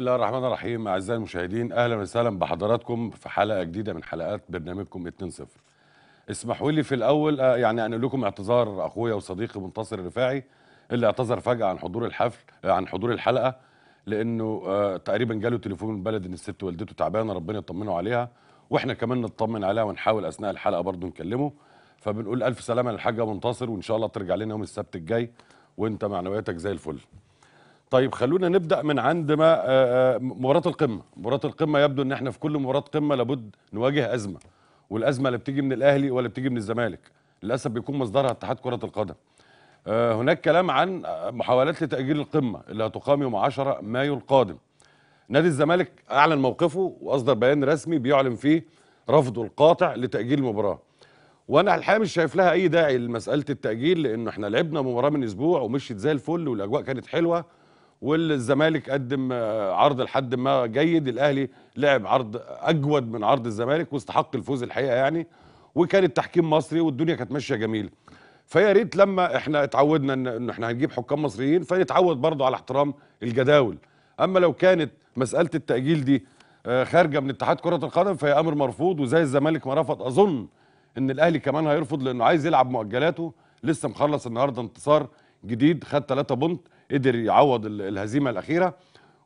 بسم الله الرحمن الرحيم أعزائي المشاهدين أهلا وسهلا بحضراتكم في حلقة جديدة من حلقات برنامجكم 2-0 اسمحوا لي في الأول آه، يعني أنقل لكم اعتذار أخويا وصديقي منتصر الرفاعي اللي اعتذر فجأة عن حضور الحفل آه، عن حضور الحلقة لأنه آه، تقريبا جاله تليفون من بلد إن الست والدته تعبانة ربنا يطمنه عليها وإحنا كمان نطمن عليها ونحاول أثناء الحلقة برضه نكلمه فبنقول ألف سلامة للحاجة منتصر وإن شاء الله ترجع لنا يوم السبت الجاي وأنت معنوياتك زي الفل طيب خلونا نبدا من عند ما آه، آه، مباراه القمه مباراه القمه يبدو ان احنا في كل مباراه قمه لابد نواجه ازمه والازمه لا بتيجي من الاهلي ولا بتيجي من الزمالك للاسف بيكون مصدرها اتحاد كره القدم آه، هناك كلام عن محاولات لتاجيل القمه اللي هتقام يوم 10 مايو القادم نادي الزمالك اعلن موقفه واصدر بيان رسمي بيعلن فيه رفضه القاطع لتاجيل المباراه وانا الحقيقه مش شايف لها اي داعي لمساله التاجيل لانه احنا لعبنا مباراه من اسبوع ومشيت زي الفل والاجواء كانت حلوه والزمالك قدم آه، عرض لحد ما جيد الاهلي لعب عرض اجود من عرض الزمالك واستحق الفوز الحقيقه يعني وكان التحكيم مصري والدنيا كانت ماشيه جميله فيا ريت لما احنا اتعودنا ان احنا هنجيب حكام مصريين فنتعود برضه على احترام الجداول اما لو كانت مساله التاجيل دي آه، خارجه من اتحاد كره القدم فهي امر مرفوض وزي الزمالك ما رفض اظن ان الاهلي كمان هيرفض لانه عايز يلعب مؤجلاته لسه مخلص النهارده انتصار جديد خد 3 بونت قدر يعوض الهزيمه الاخيره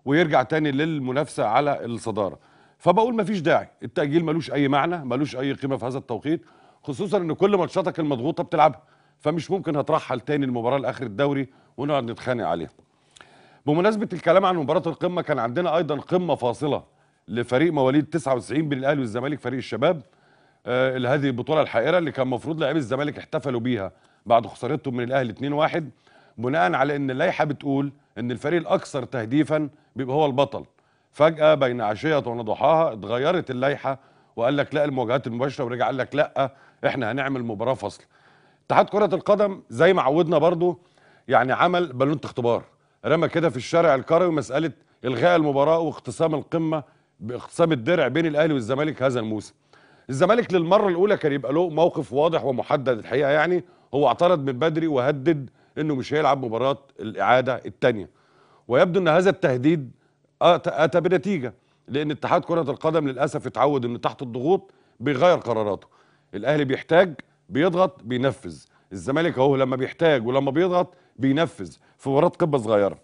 ويرجع تاني للمنافسه على الصداره فبقول مفيش داعي التاجيل ملوش اي معنى ملوش اي قيمه في هذا التوقيت خصوصا ان كل ماتشاتك المضغوطه بتلعبها فمش ممكن هترحل تاني المباراه لاخر الدوري ونقعد نتخانق عليها بمناسبه الكلام عن مباراه القمه كان عندنا ايضا قمه فاصله لفريق مواليد 99 بين الاهلي والزمالك فريق الشباب آه، هذه البطوله الحائره اللي كان المفروض لاعبي الزمالك احتفلوا بيها بعد خسارتهم من الاهلي 2-1 بناء على ان اللائحه بتقول ان الفريق الاكثر تهديفا بيبقى هو البطل فجاه بين عشيه وضحاها اتغيرت اللائحه وقال لك لا المواجهات المباشره ورجع قال لك لا احنا هنعمل مباراه فصل اتحاد كره القدم زي ما عودنا برضو يعني عمل بالونه اختبار رمى كده في الشارع الكروي مساله الغاء المباراه واختصام القمه باختصام الدرع بين الاهلي والزمالك هذا الموسم الزمالك للمره الاولى كان يبقى له موقف واضح ومحدد الحقيقه يعني هو اعترض من بدري وهدد انه مش هيلعب مباراه الاعاده الثانيه ويبدو ان هذا التهديد اتى بنتيجه لان اتحاد كره القدم للاسف اتعود انه تحت الضغوط بيغير قراراته الاهلي بيحتاج بيضغط بينفذ الزمالك اهو لما بيحتاج ولما بيضغط بينفذ في مباراه قبه صغيره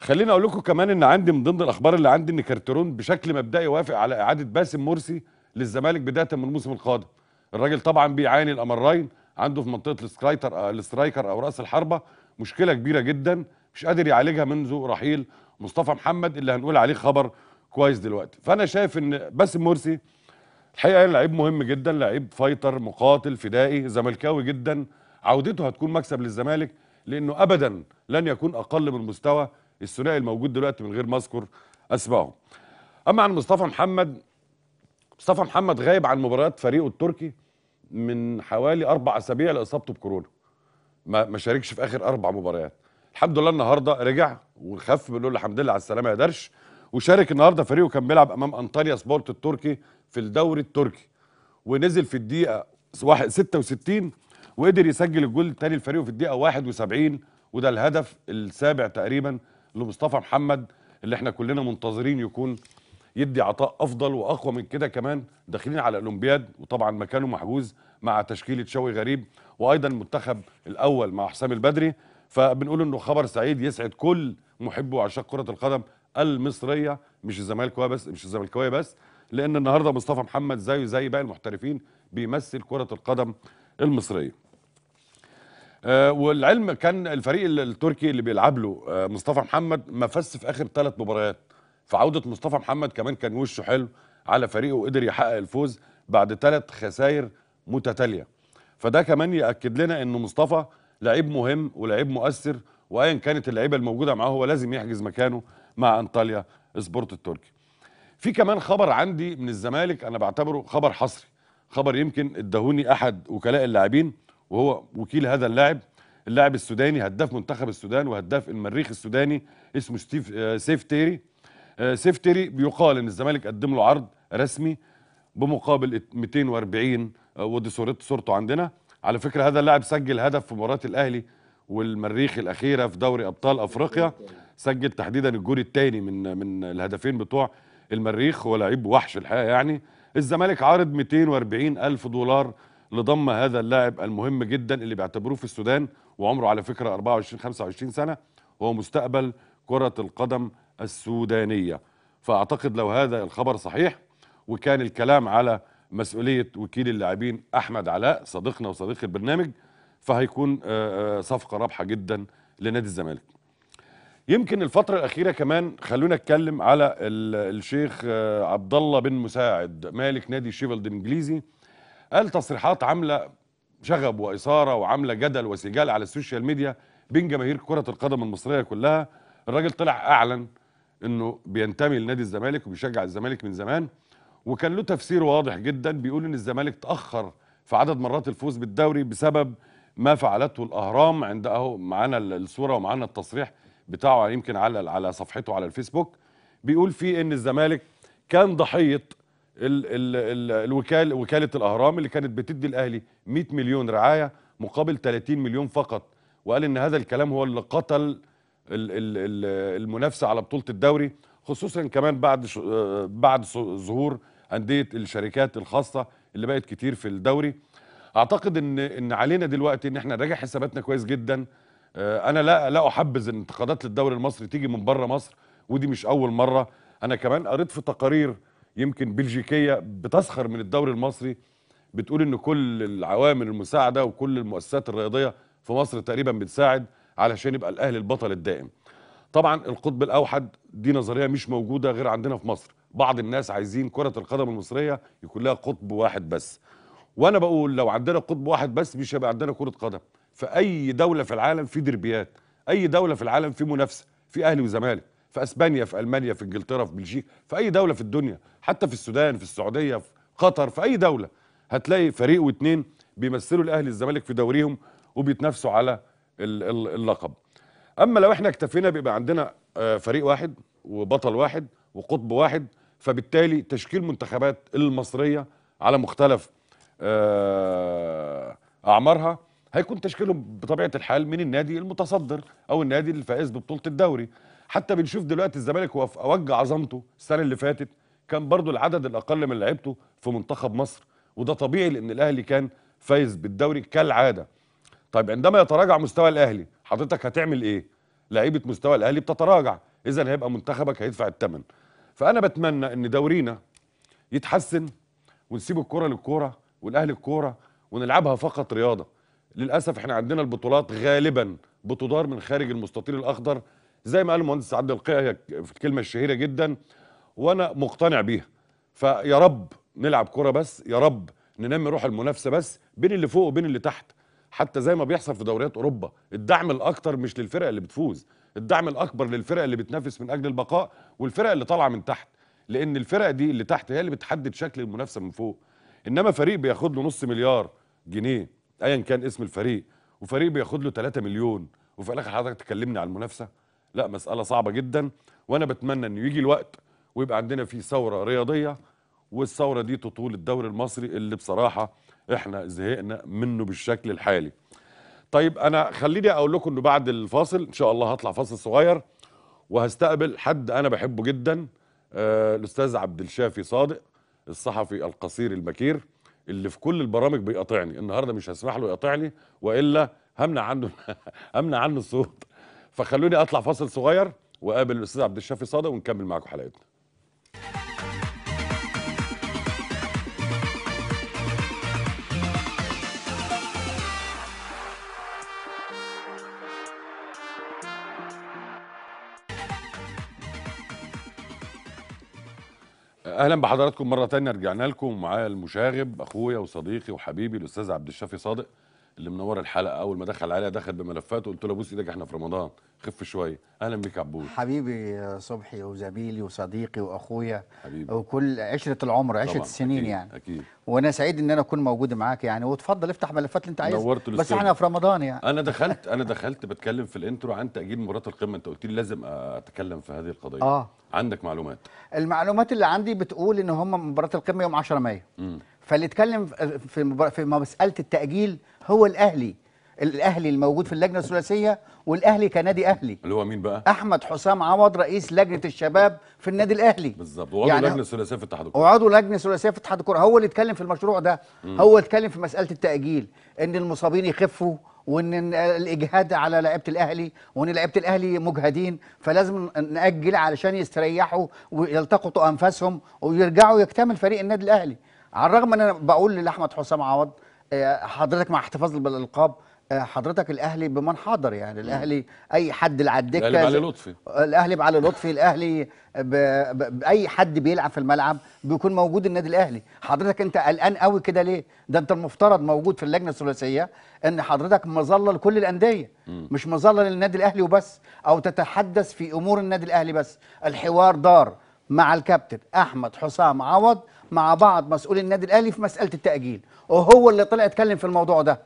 خليني اقول لكم كمان ان عندي من ضمن الاخبار اللي عندي ان كارترون بشكل مبدئي وافق على اعاده باسم مرسي للزمالك بدايه من الموسم القادم الراجل طبعا بيعاني الامرين عنده في منطقه السترايكر آه، السترايكر او راس الحربه مشكله كبيره جدا مش قادر يعالجها منذ رحيل مصطفى محمد اللي هنقول عليه خبر كويس دلوقتي فانا شايف ان باسم مرسي الحقيقه يعني لعيب مهم جدا لعيب فايتر مقاتل فدائي زملكاوي جدا عودته هتكون مكسب للزمالك لانه ابدا لن يكون اقل من مستوى الثنائي الموجود دلوقتي من غير ما اذكر اسمائه اما عن مصطفى محمد مصطفى محمد غايب عن مباريات فريقه التركي من حوالي اربع اسابيع لاصابته بكورونا ما ما شاركش في اخر اربع مباريات الحمد لله النهارده رجع وخف بنقول له الحمد لله على السلامه يا درش وشارك النهارده فريقه كان بيلعب امام انطاليا سبورت التركي في الدوري التركي ونزل في الدقيقه 66 وقدر يسجل الجول الثاني لفريقه في الدقيقه 71 وده الهدف السابع تقريبا لمصطفى محمد اللي احنا كلنا منتظرين يكون يدي عطاء افضل واقوى من كده كمان داخلين على الاولمبياد وطبعا مكانه محجوز مع تشكيله شوي غريب وايضا المنتخب الاول مع حسام البدري فبنقول انه خبر سعيد يسعد كل محبي وعشاق كره القدم المصريه مش الزمالكويه بس مش الزمالكاويه بس لان النهارده مصطفى محمد زيه زي باقي المحترفين بيمثل كره القدم المصريه آه والعلم كان الفريق التركي اللي بيلعب له آه مصطفى محمد مفس في اخر ثلاث مباريات فعوده مصطفى محمد كمان كان وشه حلو على فريقه وقدر يحقق الفوز بعد ثلاث خسائر متتاليه فده كمان ياكد لنا ان مصطفى لعيب مهم ولعيب مؤثر وايا كانت اللعيبه الموجوده معاه هو لازم يحجز مكانه مع انطاليا سبورت التركي في كمان خبر عندي من الزمالك انا بعتبره خبر حصري خبر يمكن ادهوني احد وكلاء اللاعبين وهو وكيل هذا اللاعب اللاعب السوداني هداف منتخب السودان وهداف المريخ السوداني اسمه ستيف آه، سيف تيري آه، سيفتري بيقال ان الزمالك قدم له عرض رسمي بمقابل 240 آه، ودي صورته صورته عندنا على فكره هذا اللاعب سجل هدف في مباراه الاهلي والمريخ الاخيره في دوري ابطال افريقيا سجل تحديدا الجول الثاني من من الهدفين بتوع المريخ هو لعيب وحش الحقيقه يعني الزمالك عارض 240 الف دولار لضم هذا اللاعب المهم جدا اللي بيعتبروه في السودان وعمره على فكره 24 25 سنه هو مستقبل كرة القدم السودانية فأعتقد لو هذا الخبر صحيح وكان الكلام على مسؤولية وكيل اللاعبين أحمد علاء صديقنا وصديق البرنامج فهيكون آه، آه، صفقة رابحة جدا لنادي الزمالك يمكن الفترة الأخيرة كمان خلونا نتكلم على الشيخ آه، عبد الله بن مساعد مالك نادي شيفلد الإنجليزي قال تصريحات عاملة شغب وإثارة وعاملة جدل وسجال على السوشيال ميديا بين جماهير كرة القدم المصرية كلها الراجل طلع اعلن انه بينتمي لنادي الزمالك وبيشجع الزمالك من زمان وكان له تفسير واضح جدا بيقول ان الزمالك تاخر في عدد مرات الفوز بالدوري بسبب ما فعلته الاهرام عند اهو معانا الصوره ومعانا التصريح بتاعه يمكن على على صفحته على الفيسبوك بيقول فيه ان الزمالك كان ضحيه ال ال ال الوكال وكاله الاهرام اللي كانت بتدي الاهلي 100 مليون رعايه مقابل 30 مليون فقط وقال ان هذا الكلام هو اللي قتل المنافسه على بطوله الدوري خصوصا كمان بعد بعد ظهور انديه الشركات الخاصه اللي بقت كتير في الدوري اعتقد ان ان علينا دلوقتي ان احنا نراجع حساباتنا كويس جدا آه، انا لا لا احبذ ان انتقادات للدوري المصري تيجي من بره مصر ودي مش اول مره انا كمان قريت في تقارير يمكن بلجيكيه بتسخر من الدوري المصري بتقول ان كل العوامل المساعده وكل المؤسسات الرياضيه في مصر تقريبا بتساعد علشان يبقى الاهلي البطل الدائم طبعا القطب الاوحد دي نظريه مش موجوده غير عندنا في مصر بعض الناس عايزين كره القدم المصريه يكون لها قطب واحد بس وانا بقول لو عندنا قطب واحد بس مش هيبقى عندنا كره قدم في اي دوله في العالم في دربيات اي دوله في العالم في منافسه في اهلي وزمالك في اسبانيا في المانيا في انجلترا في بلجيكا في اي دوله في الدنيا حتى في السودان في السعوديه في قطر في اي دوله هتلاقي فريق واثنين بيمثلوا الاهلي والزمالك في دوريهم وبيتنافسوا على اللقب اما لو احنا اكتفينا بيبقى عندنا آه، فريق واحد وبطل واحد وقطب واحد فبالتالي تشكيل منتخبات المصريه على مختلف آه، اعمارها هيكون تشكيلهم بطبيعه الحال من النادي المتصدر او النادي الفائز ببطوله الدوري حتى بنشوف دلوقتي الزمالك هو في اوج عظمته السنه اللي فاتت كان برضو العدد الاقل من لعيبته في منتخب مصر وده طبيعي لان الاهلي كان فايز بالدوري كالعاده طيب عندما يتراجع مستوى الاهلي حضرتك هتعمل ايه لعيبه مستوى الاهلي بتتراجع اذا هيبقى منتخبك هيدفع الثمن فانا بتمنى ان دورينا يتحسن ونسيب الكوره للكوره والاهلي الكوره ونلعبها فقط رياضه للاسف احنا عندنا البطولات غالبا بتدار من خارج المستطيل الاخضر زي ما قال المهندس عبد القيعي في الكلمه الشهيره جدا وانا مقتنع بيها فيا رب نلعب كوره بس يا رب ننمي روح المنافسه بس بين اللي فوق وبين اللي تحت حتى زي ما بيحصل في دوريات اوروبا الدعم الاكتر مش للفرق اللي بتفوز الدعم الاكبر للفرق اللي بتنافس من اجل البقاء والفرق اللي طالعه من تحت لان الفرق دي اللي تحت هي اللي بتحدد شكل المنافسه من فوق انما فريق بياخد له نص مليار جنيه ايا كان اسم الفريق وفريق بياخد له 3 مليون وفي الاخر حضرتك تكلمني على المنافسه لا مساله صعبه جدا وانا بتمنى انه يجي الوقت ويبقى عندنا في ثوره رياضيه والثوره دي تطول الدوري المصري اللي بصراحه احنا زهقنا منه بالشكل الحالي طيب انا خليني اقول لكم انه بعد الفاصل ان شاء الله هطلع فاصل صغير وهستقبل حد انا بحبه جدا آه الاستاذ عبد الشافي صادق الصحفي القصير المكير اللي في كل البرامج بيقاطعني النهارده مش هسمح له يقاطعني والا همنع عنه همنع عنه الصوت فخلوني اطلع فاصل صغير واقابل الاستاذ عبد الشافي صادق ونكمل معاكم حلقتنا اهلا بحضراتكم مره تانية رجعنا لكم معايا المشاغب اخويا وصديقي وحبيبي الاستاذ عبد الشافي صادق اللي منور الحلقه اول ما دخل عليها دخل بملفاته قلت له بوس ايدك احنا في رمضان خف شويه اهلا بيك عبود حبيبي صبحي وزميلي وصديقي واخويا حبيبي وكل عشره العمر عشره السنين أكيد. يعني اكيد وانا سعيد ان انا اكون موجود معاك يعني وتفضل افتح ملفات اللي انت عايزها نورت بس احنا في رمضان يعني انا دخلت انا دخلت بتكلم في الانترو عن تاجيل مباراه القمه انت قلت لي لازم اتكلم في هذه القضيه اه عندك معلومات المعلومات اللي عندي بتقول ان هم مباراه القمه يوم 10 مايو فاللي اتكلم في في مساله التاجيل هو الاهلي الاهلي الموجود في اللجنه الثلاثيه والاهلي كنادي اهلي اللي هو مين بقى احمد حسام عوض رئيس لجنه الشباب في النادي الاهلي بالظبط وعضو يعني لجنه ثلاثيه في اتحاد الكوره وعضو لجنه ثلاثيه في اتحاد الكوره هو اللي اتكلم في المشروع ده مم. هو اتكلم في مساله التاجيل ان المصابين يخفوا وان الاجهاد على لعيبه الاهلي وان لعيبه الاهلي مجهدين فلازم ناجل علشان يستريحوا ويلتقطوا انفاسهم ويرجعوا يكتمل فريق النادي الاهلي على الرغم ان انا بقول لاحمد حسام عوض آه، حضرتك مع احتفاظ بالالقاب آه، حضرتك الاهلي بمن حاضر يعني الاهلي اي حد اللي على الدكه الاهلي بعلي لطفي الاهلي بعلي لطفي الاهلي باي حد بيلعب في الملعب بيكون موجود النادي الاهلي حضرتك انت قلقان قوي كده ليه ده انت المفترض موجود في اللجنه الثلاثيه ان حضرتك مظله لكل الانديه مش مظله للنادي الاهلي وبس او تتحدث في امور النادي الاهلي بس الحوار دار مع الكابتن احمد حسام عوض مع بعض مسؤولي النادي الاهلي في مساله التاجيل وهو اللي طلع اتكلم في الموضوع ده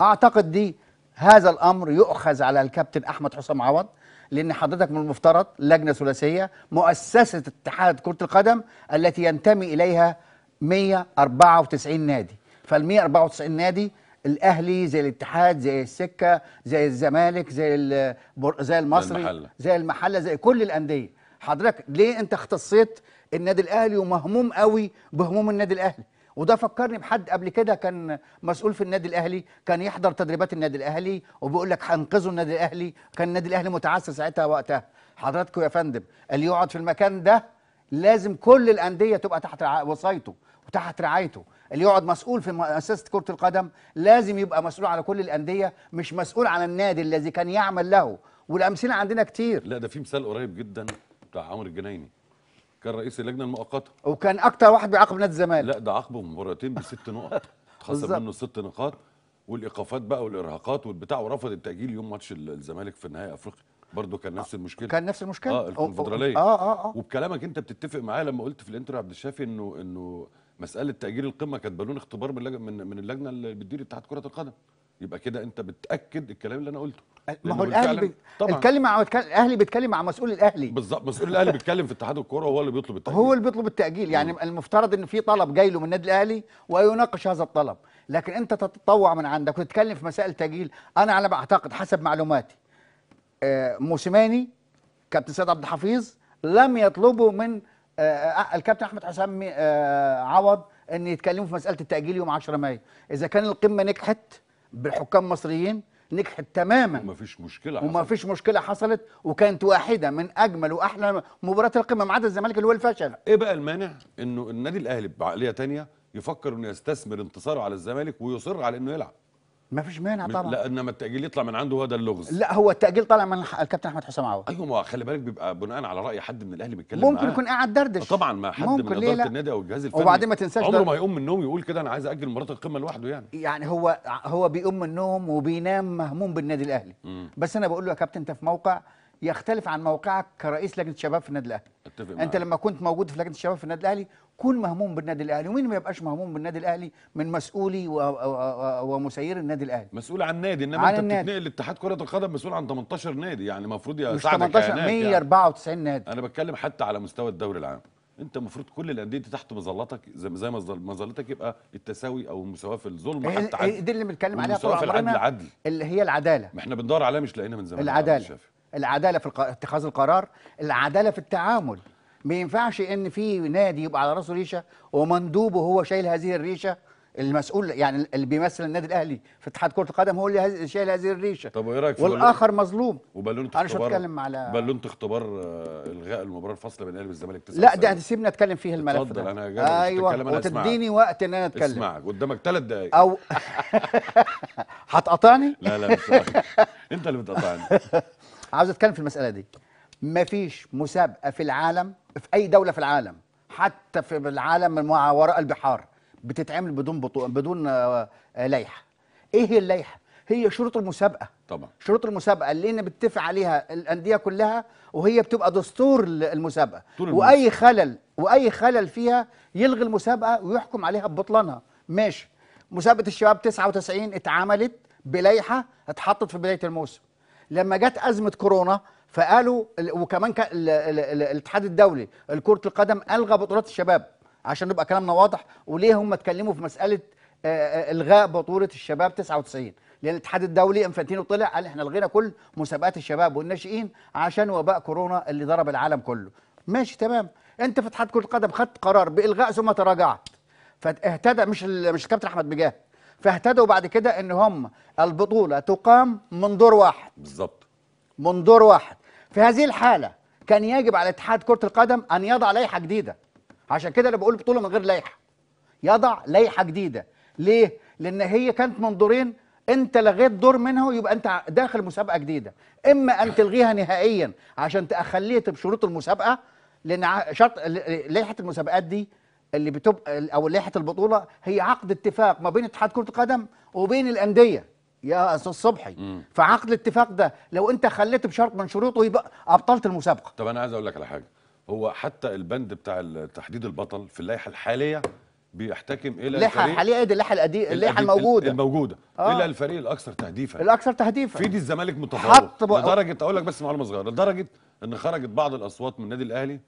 اعتقد دي هذا الامر يؤخذ على الكابتن احمد حسام عوض لان حضرتك من المفترض لجنه ثلاثيه مؤسسه اتحاد كره القدم التي ينتمي اليها 194 نادي فال 194 نادي الاهلي زي الاتحاد زي السكه زي الزمالك زي زي المصري زي المحله زي, المحلة زي كل الانديه حضرتك ليه انت اختصيت النادي الاهلي ومهموم قوي بهموم النادي الاهلي وده فكرني بحد قبل كده كان مسؤول في النادي الاهلي كان يحضر تدريبات النادي الاهلي وبيقول لك هنقذوا النادي الاهلي كان النادي الاهلي متعثر ساعتها وقتها حضراتكم يا فندم اللي يقعد في المكان ده لازم كل الانديه تبقى تحت وصايته وتحت رعايته اللي يقعد مسؤول في مؤسسه كره القدم لازم يبقى مسؤول على كل الانديه مش مسؤول على النادي الذي كان يعمل له والامثله عندنا كتير لا ده في مثال قريب جدا بتاع عمرو الجنايني كان رئيس اللجنه المؤقته وكان اكتر واحد بيعاقب نادي الزمالك لا ده عاقبه مباراتين بست نقط اتخصم منه ست نقاط والايقافات بقى والارهاقات والبتاع ورفض التاجيل يوم ماتش الزمالك في نهائي افريقيا برضه كان نفس آه، المشكله كان نفس المشكله اه الكونفدراليه اه اه اه وبكلامك انت بتتفق معايا لما قلت في الانترو عبد الشافي انه انه مساله تاجيل القمه كانت بالون اختبار من من اللجنه اللي بتدير اتحاد كره القدم يبقى كده انت بتاكد الكلام اللي انا قلته ما هو الاهلي بيتكلم طبعا مع الاهلي بيتكلم مع مسؤول الاهلي بالظبط مسؤول الاهلي بيتكلم في اتحاد الكوره وهو اللي بيطلب التاجيل هو اللي بيطلب التاجيل يعني م. المفترض ان في طلب جاي له من النادي الاهلي ويناقش هذا الطلب لكن انت تتطوع من عندك وتتكلم في مسائل تاجيل انا على ما اعتقد حسب معلوماتي آه، موسيماني كابتن سيد عبد الحفيظ لم يطلبوا من آه، آه، الكابتن احمد حسام عوض ان يتكلموا في مساله التاجيل يوم 10 مايو اذا كان القمه نجحت بحكام مصريين نجحت تماما وما فيش مشكله حصلت. فيش مشكله حصلت وكانت واحده من اجمل واحلى مباريات القمه ما عدا الزمالك اللي هو الفشل ايه بقى المانع انه النادي الاهلي بعقليه تانية يفكر انه يستثمر انتصاره على الزمالك ويصر على انه يلعب ما فيش مانع طبعا لا انما التاجيل يطلع من عنده هذا اللغز لا هو التاجيل طالع من الكابتن احمد حسام عوض ايوه ما خلي بالك بيبقى بناء على راي حد من الاهلي بيتكلم ممكن معاه. يكون قاعد دردش طبعا ما حد من اداره النادي او الجهاز الفني وبعدين ما تنساش عمره ما يقوم من النوم يقول كده انا عايز اجل مباراه القمه لوحده يعني يعني هو هو بيقوم من النوم وبينام مهموم بالنادي الاهلي م. بس انا بقول له يا كابتن انت في موقع يختلف عن موقعك كرئيس لجنه شباب في النادي الاهلي اتفق انت معاك. لما كنت موجود في لجنه الشباب في النادي الاهلي كون مهموم بالنادي الاهلي ومين ما يبقاش مهموم بالنادي الاهلي من مسؤولي ومسير النادي الاهلي مسؤول عن النادي انما انت بتتنقل اتحاد كره القدم مسؤول عن 18 نادي يعني المفروض يا مش 18 194 يعني. نادي انا بتكلم حتى على مستوى الدوري العام انت المفروض كل الانديه دي تحت مظلتك زي ما مظلتك يبقى التساوي او المساواه في الظلم إيه حتى إيه دي اللي بنتكلم عليها طول العدل اللي هي العداله ما احنا بندور عليها مش لاقينا من زمان العداله العداله في اتخاذ القرار العداله في التعامل ما ينفعش ان في نادي يبقى على راسه ريشه ومندوبه هو شايل هذه الريشه المسؤول يعني اللي بيمثل النادي الاهلي في اتحاد كره القدم هو اللي شايل هذه الريشه طب وايه رايك والاخر مظلوم وبالونه اختبار انا مش هتكلم على بالونه اختبار آه، الغاء المباراه الفاصله بين الاهلي والزمالك لا ده هتسيبني اتكلم فيه الملف ده اتفضل انا ايوه وتديني وقت ان انا اتكلم اسمعك قدامك ثلاث دقائق او هتقاطعني لا لا مش انت اللي بتقاطعني عاوز اتكلم في المساله دي ما فيش مسابقه في العالم في اي دوله في العالم حتى في العالم مع وراء البحار بتتعمل بدون بطو... بدون آه، آه، لائحه ايه هي اللائحه هي شروط المسابقه طبعا شروط المسابقه اللي انا بتفق عليها الانديه كلها وهي بتبقى دستور المسابقه طول واي خلل واي خلل فيها يلغي المسابقه ويحكم عليها ببطلانها ماشي مسابقه الشباب 99 اتعملت بلايحه اتحطت في بدايه الموسم لما جت ازمه كورونا فقالوا وكمان الاتحاد الدولي لكره القدم الغى بطولات الشباب عشان يبقى كلامنا واضح وليه هم اتكلموا في مساله آه، آه، الغاء بطوله الشباب 99 لان الاتحاد الدولي انفانتينو طلع قال احنا لغينا كل مسابقات الشباب والناشئين عشان وباء كورونا اللي ضرب العالم كله ماشي تمام انت في اتحاد كره القدم خدت قرار بالغاء ثم تراجعت فاهتدى مش مش الكابتن احمد بجاه فاهتدوا بعد كده ان هم البطوله تقام من دور واحد بالظبط من دور واحد في هذه الحالة كان يجب على اتحاد كرة القدم أن يضع لائحة جديدة عشان كده أنا بقول بطولة من غير لائحة يضع لائحة جديدة ليه؟ لأن هي كانت من دورين أنت لغيت دور منها يبقى أنت داخل مسابقة جديدة إما أن تلغيها نهائيا عشان تأخليت بشروط المسابقة لأن شرط لائحة المسابقات دي اللي بتبقى او لائحه البطوله هي عقد اتفاق ما بين اتحاد كره القدم وبين الانديه يا استاذ صبحي فعقد الاتفاق ده لو انت خليت بشرط من شروطه يبقى ابطلت المسابقه طب انا عايز اقول لك على حاجه هو حتى البند بتاع تحديد البطل في اللائحه الحاليه بيحتكم الى اللائحه الحاليه ايه دي اللائحه القديمه اللائحه الموجوده الموجوده آه. الى الفريق الاكثر تهديفا الاكثر تهديفا في دي الزمالك متفوق لدرجه اقول لك بس معلومه صغيره لدرجه ان خرجت بعض الاصوات من النادي الاهلي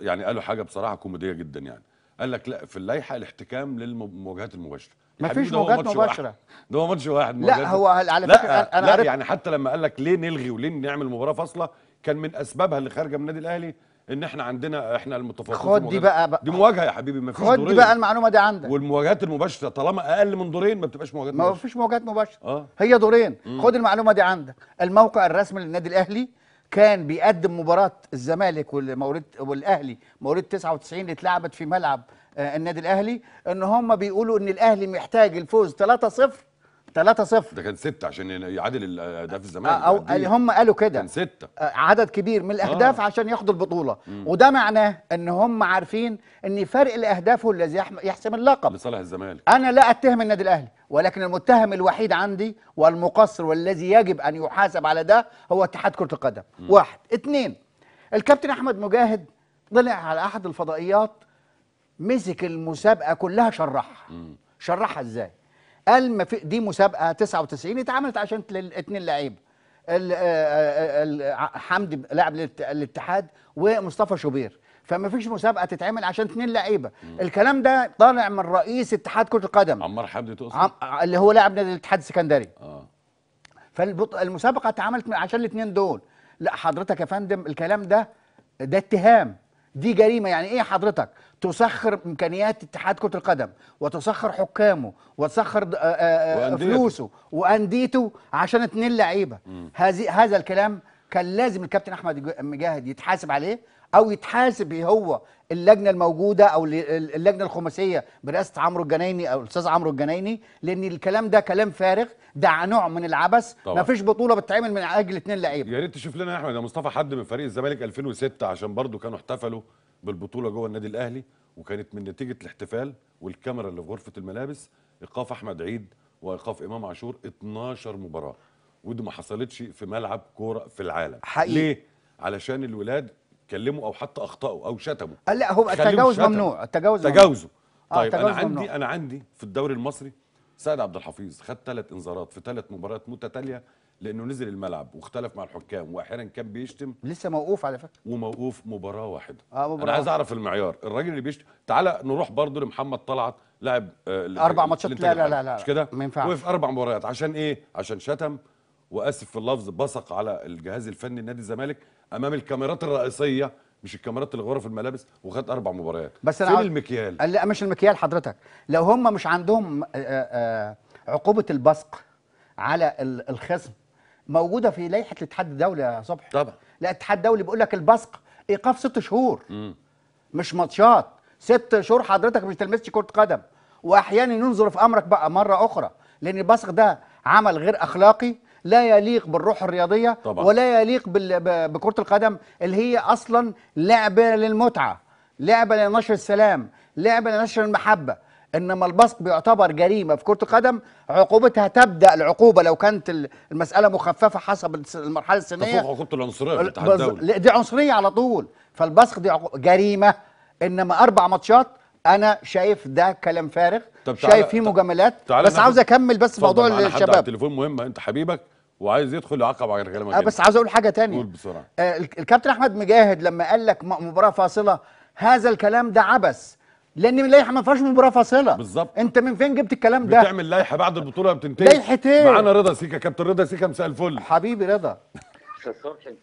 يعني قالوا حاجه بصراحه كوميديه جدا يعني قال لك لا في اللائحه الاحتكام للمواجهات المباشره مفيش مواجهات مباشره ده هو ماتش واحد لا هو على فكره لا انا لا عارف يعني حتى لما قال لك ليه نلغي وليه نعمل مباراه فاصله كان من اسبابها اللي خارجه من النادي الاهلي ان احنا عندنا احنا المتفوقين خد دي بقى, بقى دي مواجهه يا حبيبي ما فيش خد دي بقى المعلومه دي عندك والمواجهات المباشره طالما اقل من دورين ما بتبقاش مواجهات مباشره ما فيش مواجهات مباشره آه. هي دورين مم. خد المعلومه دي عندك الموقع الرسمي للنادي الاهلي كان بيقدم مباراه الزمالك والمواريد والاهلي مواريد 99 اللي اتلعبت في ملعب آه، النادي الاهلي ان هم بيقولوا ان الاهلي محتاج الفوز 3-0 3 0 ده كان ستة عشان يعادل اهداف الزمالك او هم قالوا كده كان ستة آه، عدد كبير من الاهداف آه. عشان ياخدوا البطوله مم. وده معناه ان هم عارفين ان فرق الاهداف هو الذي يحسم اللقب لصالح الزمالك انا لا اتهم النادي الاهلي ولكن المتهم الوحيد عندي والمقصر والذي يجب ان يحاسب على ده هو اتحاد كره القدم واحد اثنين الكابتن احمد مجاهد طلع على احد الفضائيات مسك المسابقه كلها شرحها شرحها ازاي قال ما في دي مسابقه 99 اتعملت عشان الاثنين لعيبه آه، آه، حمدي لاعب الاتحاد ومصطفى شوبير فما فيش مسابقه تتعمل عشان اثنين لعيبه الكلام ده طالع من رئيس اتحاد كره القدم عمار حمدي تقصد عم... اللي هو لاعب نادي الاتحاد السكندري اه فالمسابقه اتعملت عشان الاثنين دول لا حضرتك يا فندم الكلام ده ده اتهام دي جريمه يعني ايه حضرتك تسخر امكانيات اتحاد كره القدم وتسخر حكامه وتسخر آه، آه، آه، فلوسه وانديته عشان اتنين لعيبه هذا الكلام كان لازم الكابتن احمد مجاهد يتحاسب عليه او يتحاسب هو اللجنه الموجوده او اللجنه الخماسيه برئاسه عمرو الجنايني او الاستاذ عمرو الجنايني لان الكلام ده كلام فارغ ده نوع من العبث ما فيش بطوله بتتعمل من اجل اثنين لعيبه يا ريت تشوف لنا يا احمد يا مصطفى حد من فريق الزمالك 2006 عشان برضه كانوا احتفلوا بالبطوله جوه النادي الاهلي وكانت من نتيجه الاحتفال والكاميرا اللي في غرفه الملابس ايقاف احمد عيد وايقاف امام عاشور 12 مباراه ودي ما حصلتش في ملعب كوره في العالم حقيقي ليه علشان الولاد اتكلموا او حتى اخطاوا او شتموا آه، لا هو التجاوز ممنوع التجاوز تجاوزوا آه، طيب انا عندي ممنوع. انا عندي في الدوري المصري سيد عبد الحفيظ خد ثلاث انذارات في ثلاث مباريات متتاليه لانه نزل الملعب واختلف مع الحكام واحيانا كان بيشتم لسه موقوف على فكره وموقوف مباراه واحده آه مباراة. انا عايز اعرف المعيار الراجل اللي بيشتم تعالى نروح برضه لمحمد طلعت لاعب آه اربع ماتشات لا, لا لا لا مش كده ما ينفعش وقف اربع مباريات عشان ايه عشان شتم واسف في اللفظ بصق على الجهاز الفني لنادي الزمالك امام الكاميرات الرئيسيه مش الكاميرات اللي غرف الملابس وخد اربع مباريات بس انا فين أنا المكيال لا مش المكيال حضرتك لو هم مش عندهم آه، آه، عقوبه البصق على الخصم موجوده في لائحه الاتحاد الدولي يا صبحي طبعا لا الاتحاد الدولي بيقول لك البصق ايقاف ست شهور مم. مش ماتشات ست شهور حضرتك مش تلمسش كره قدم واحيانا ينظر في امرك بقى مره اخرى لان البصق ده عمل غير اخلاقي لا يليق بالروح الرياضيه طبعا. ولا يليق بكره القدم اللي هي اصلا لعبه للمتعه لعبه لنشر السلام لعبه لنشر المحبه انما البصق بيعتبر جريمه في كره القدم عقوبتها تبدا العقوبه لو كانت المساله مخففه حسب المرحله السنيه تفوق عقوبه العنصريه في الاتحاد الدولي دي عنصريه على طول فالبصق دي جريمه انما اربع ماتشات انا شايف ده كلام فارغ طب شايف فيه مجاملات بس عاوز اكمل بس موضوع الشباب تليفون مهم انت حبيبك وعايز يدخل يعقب على كلامك آه بس عايز اقول حاجه ثانيه قول بسرعه آه الكابتن احمد مجاهد لما قال لك مباراه فاصله هذا الكلام ده عبث لان اللائحه ما فيهاش مباراه فاصله بالظبط انت من فين جبت الكلام ده بتعمل لائحه بعد البطوله بتنتهي لائحه ايه معانا رضا سيكا كابتن رضا سيكا مساء الفل حبيبي رضا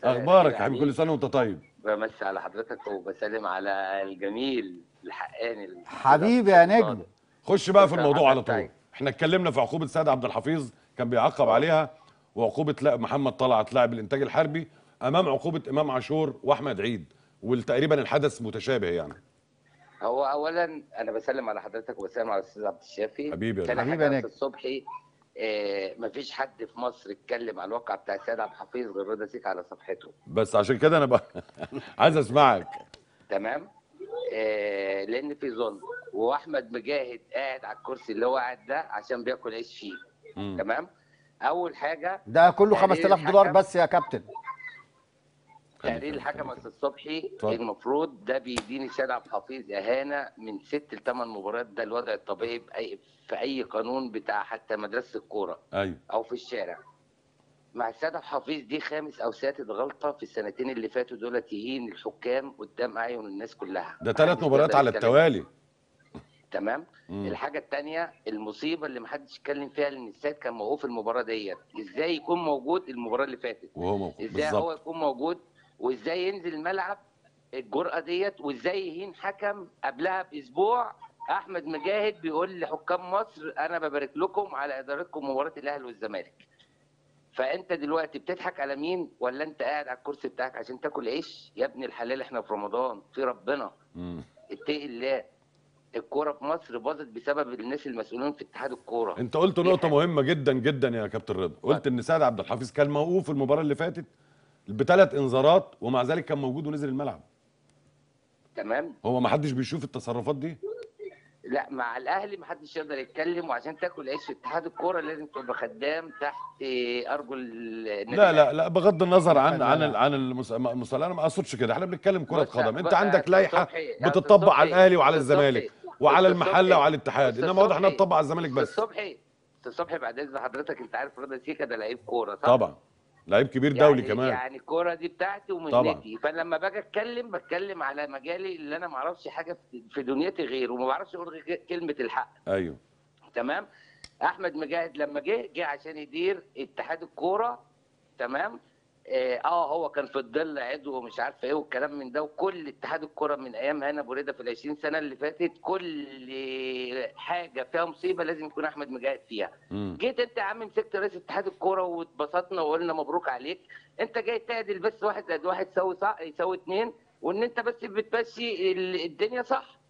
اخبارك يا حبيبي يعني كل سنه وانت طيب بمسي على حضرتك وبسلم على الجميل الحقاني حبيبي يا نجم خش بقى في الموضوع على طول طيب. احنا اتكلمنا في عقوبه سيد عبد الحفيظ كان بيعقب عليها وعقوبه لا محمد طلعت لاعب الانتاج الحربي امام عقوبه امام عاشور واحمد عيد وتقريبا الحدث متشابه يعني هو اولا انا بسلم على حضرتك وبسلم على الاستاذ عبد الشافي حبيبي كان حبيبي انا الصبحي ما آه، مفيش حد في مصر اتكلم على الواقع بتاع السيد عبد الحفيظ غير رضا سيك على صفحته بس عشان كده انا بقى عايز اسمعك تمام آه، لان في ظلم واحمد مجاهد قاعد على الكرسي اللي هو قاعد ده عشان بياكل عيش فيه تمام اول حاجه ده كله 5000 دولار بس يا كابتن تقرير الحكم استاذ صبحي المفروض ده بيديني سيد عبد الحفيظ اهانه من ست لثمان مباريات ده الوضع الطبيعي بأي في اي قانون بتاع حتى مدرسه الكوره ايوه او في الشارع مع سيد عبد الحفيظ دي خامس او سادس غلطه في السنتين اللي فاتوا دولت يهين الحكام قدام اعين الناس كلها ده ثلاث يعني مباريات على التوالي تمام مم. الحاجه الثانيه المصيبه اللي محدش اتكلم فيها ان السيد كان موقوف المباراه ديت ازاي يكون موجود المباراه اللي فاتت وهو موجود ازاي بالزبط. هو يكون موجود وازاي ينزل الملعب الجرأه ديت وازاي يهين حكم قبلها باسبوع احمد مجاهد بيقول لحكام مصر انا ببارك لكم على ادارتكم مباراه الاهلي والزمالك فانت دلوقتي بتضحك على مين ولا انت قاعد على الكرسي بتاعك عشان تاكل عيش يا ابن الحلال احنا في رمضان في ربنا اتقي الله الكوره في مصر باظت بسبب الناس المسؤولين في اتحاد الكوره انت قلت نقطه مهمه جدا جدا يا كابتن رضا قلت ان سعد عبد الحفيظ كان موقوف المباراه اللي فاتت بثلاث انذارات ومع ذلك كان موجود ونزل الملعب تمام هو ما حدش بيشوف التصرفات دي لا مع الاهلي ما حدش يقدر يتكلم وعشان تاكل عيش في اتحاد الكوره لازم تبقى خدام تحت ارجل لا لا لا بغض النظر عن عن عن المصالحه انا ما اقصدش كده احنا بنتكلم كره قدم انت عندك لائحه بتطبق على الاهلي وعلى الزمالك وعلى المحله وعلى الاتحاد انما واضح انها بتطبق على الزمالك بس الصبحي الصبحي بعد اذن حضرتك انت عارف رضا شيكا ده لعيب كوره صح؟ طبعا لعيب كبير يعني دولي كمان يعني الكوره دي بتاعتي ومهنتي فلما باجي اتكلم بتكلم على مجالي اللي انا ما اعرفش حاجه في دنيتي غيره وما بعرفش اقول غير كلمه الحق ايوه تمام احمد مجاهد لما جه جه عشان يدير اتحاد الكوره تمام آه،, اه هو كان في الظل عضو ومش عارفه ايه والكلام من ده وكل اتحاد الكره من ايام هنا بريده في ال 20 سنه اللي فاتت كل حاجه فيها مصيبه لازم يكون احمد مجاهد فيها. مم. جيت انت يا عم مسكت رئيس اتحاد الكره واتبسطنا وقلنا مبروك عليك، انت جاي تعدل بس واحد زائد واحد يساوي يساوي اثنين وان انت بس بتمشي الدنيا صح.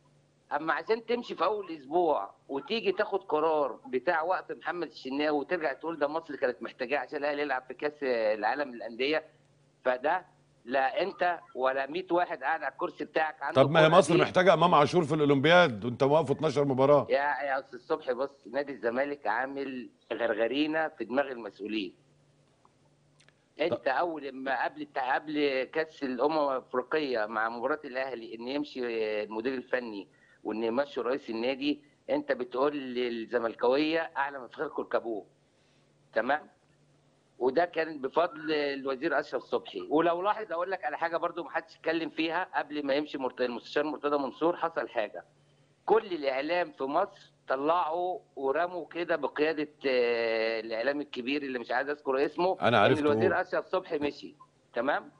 اما عشان تمشي في اول اسبوع وتيجي تاخد قرار بتاع وقف محمد الشناوي وترجع تقول ده مصر كانت محتاجاه عشان الاهلي يلعب في كاس العالم للانديه فده لا انت ولا 100 واحد قاعد على الكرسي بتاعك عنده طب ما هي مصر محتاجه امام عاشور في الاولمبياد وانت واقف 12 مباراه يا يا استاذ صبحي بص نادي الزمالك عامل غرغرينه في دماغ المسؤولين انت اول ما قبل قبل كاس الامم الافريقيه مع مباراه الاهلي ان يمشي المدير الفني وان يمشوا رئيس النادي انت بتقول للزملكاويه اعلى من خيركم الكابوه تمام وده كان بفضل الوزير اشرف صبحي ولو لاحظ اقول لك على حاجه برضو حدش اتكلم فيها قبل ما يمشي المستشار مرتضى منصور حصل حاجه كل الاعلام في مصر طلعوا ورموا كده بقياده آه، الاعلام الكبير اللي مش عايز اذكر اسمه انا عرفت الوزير اشرف صبحي مشي تمام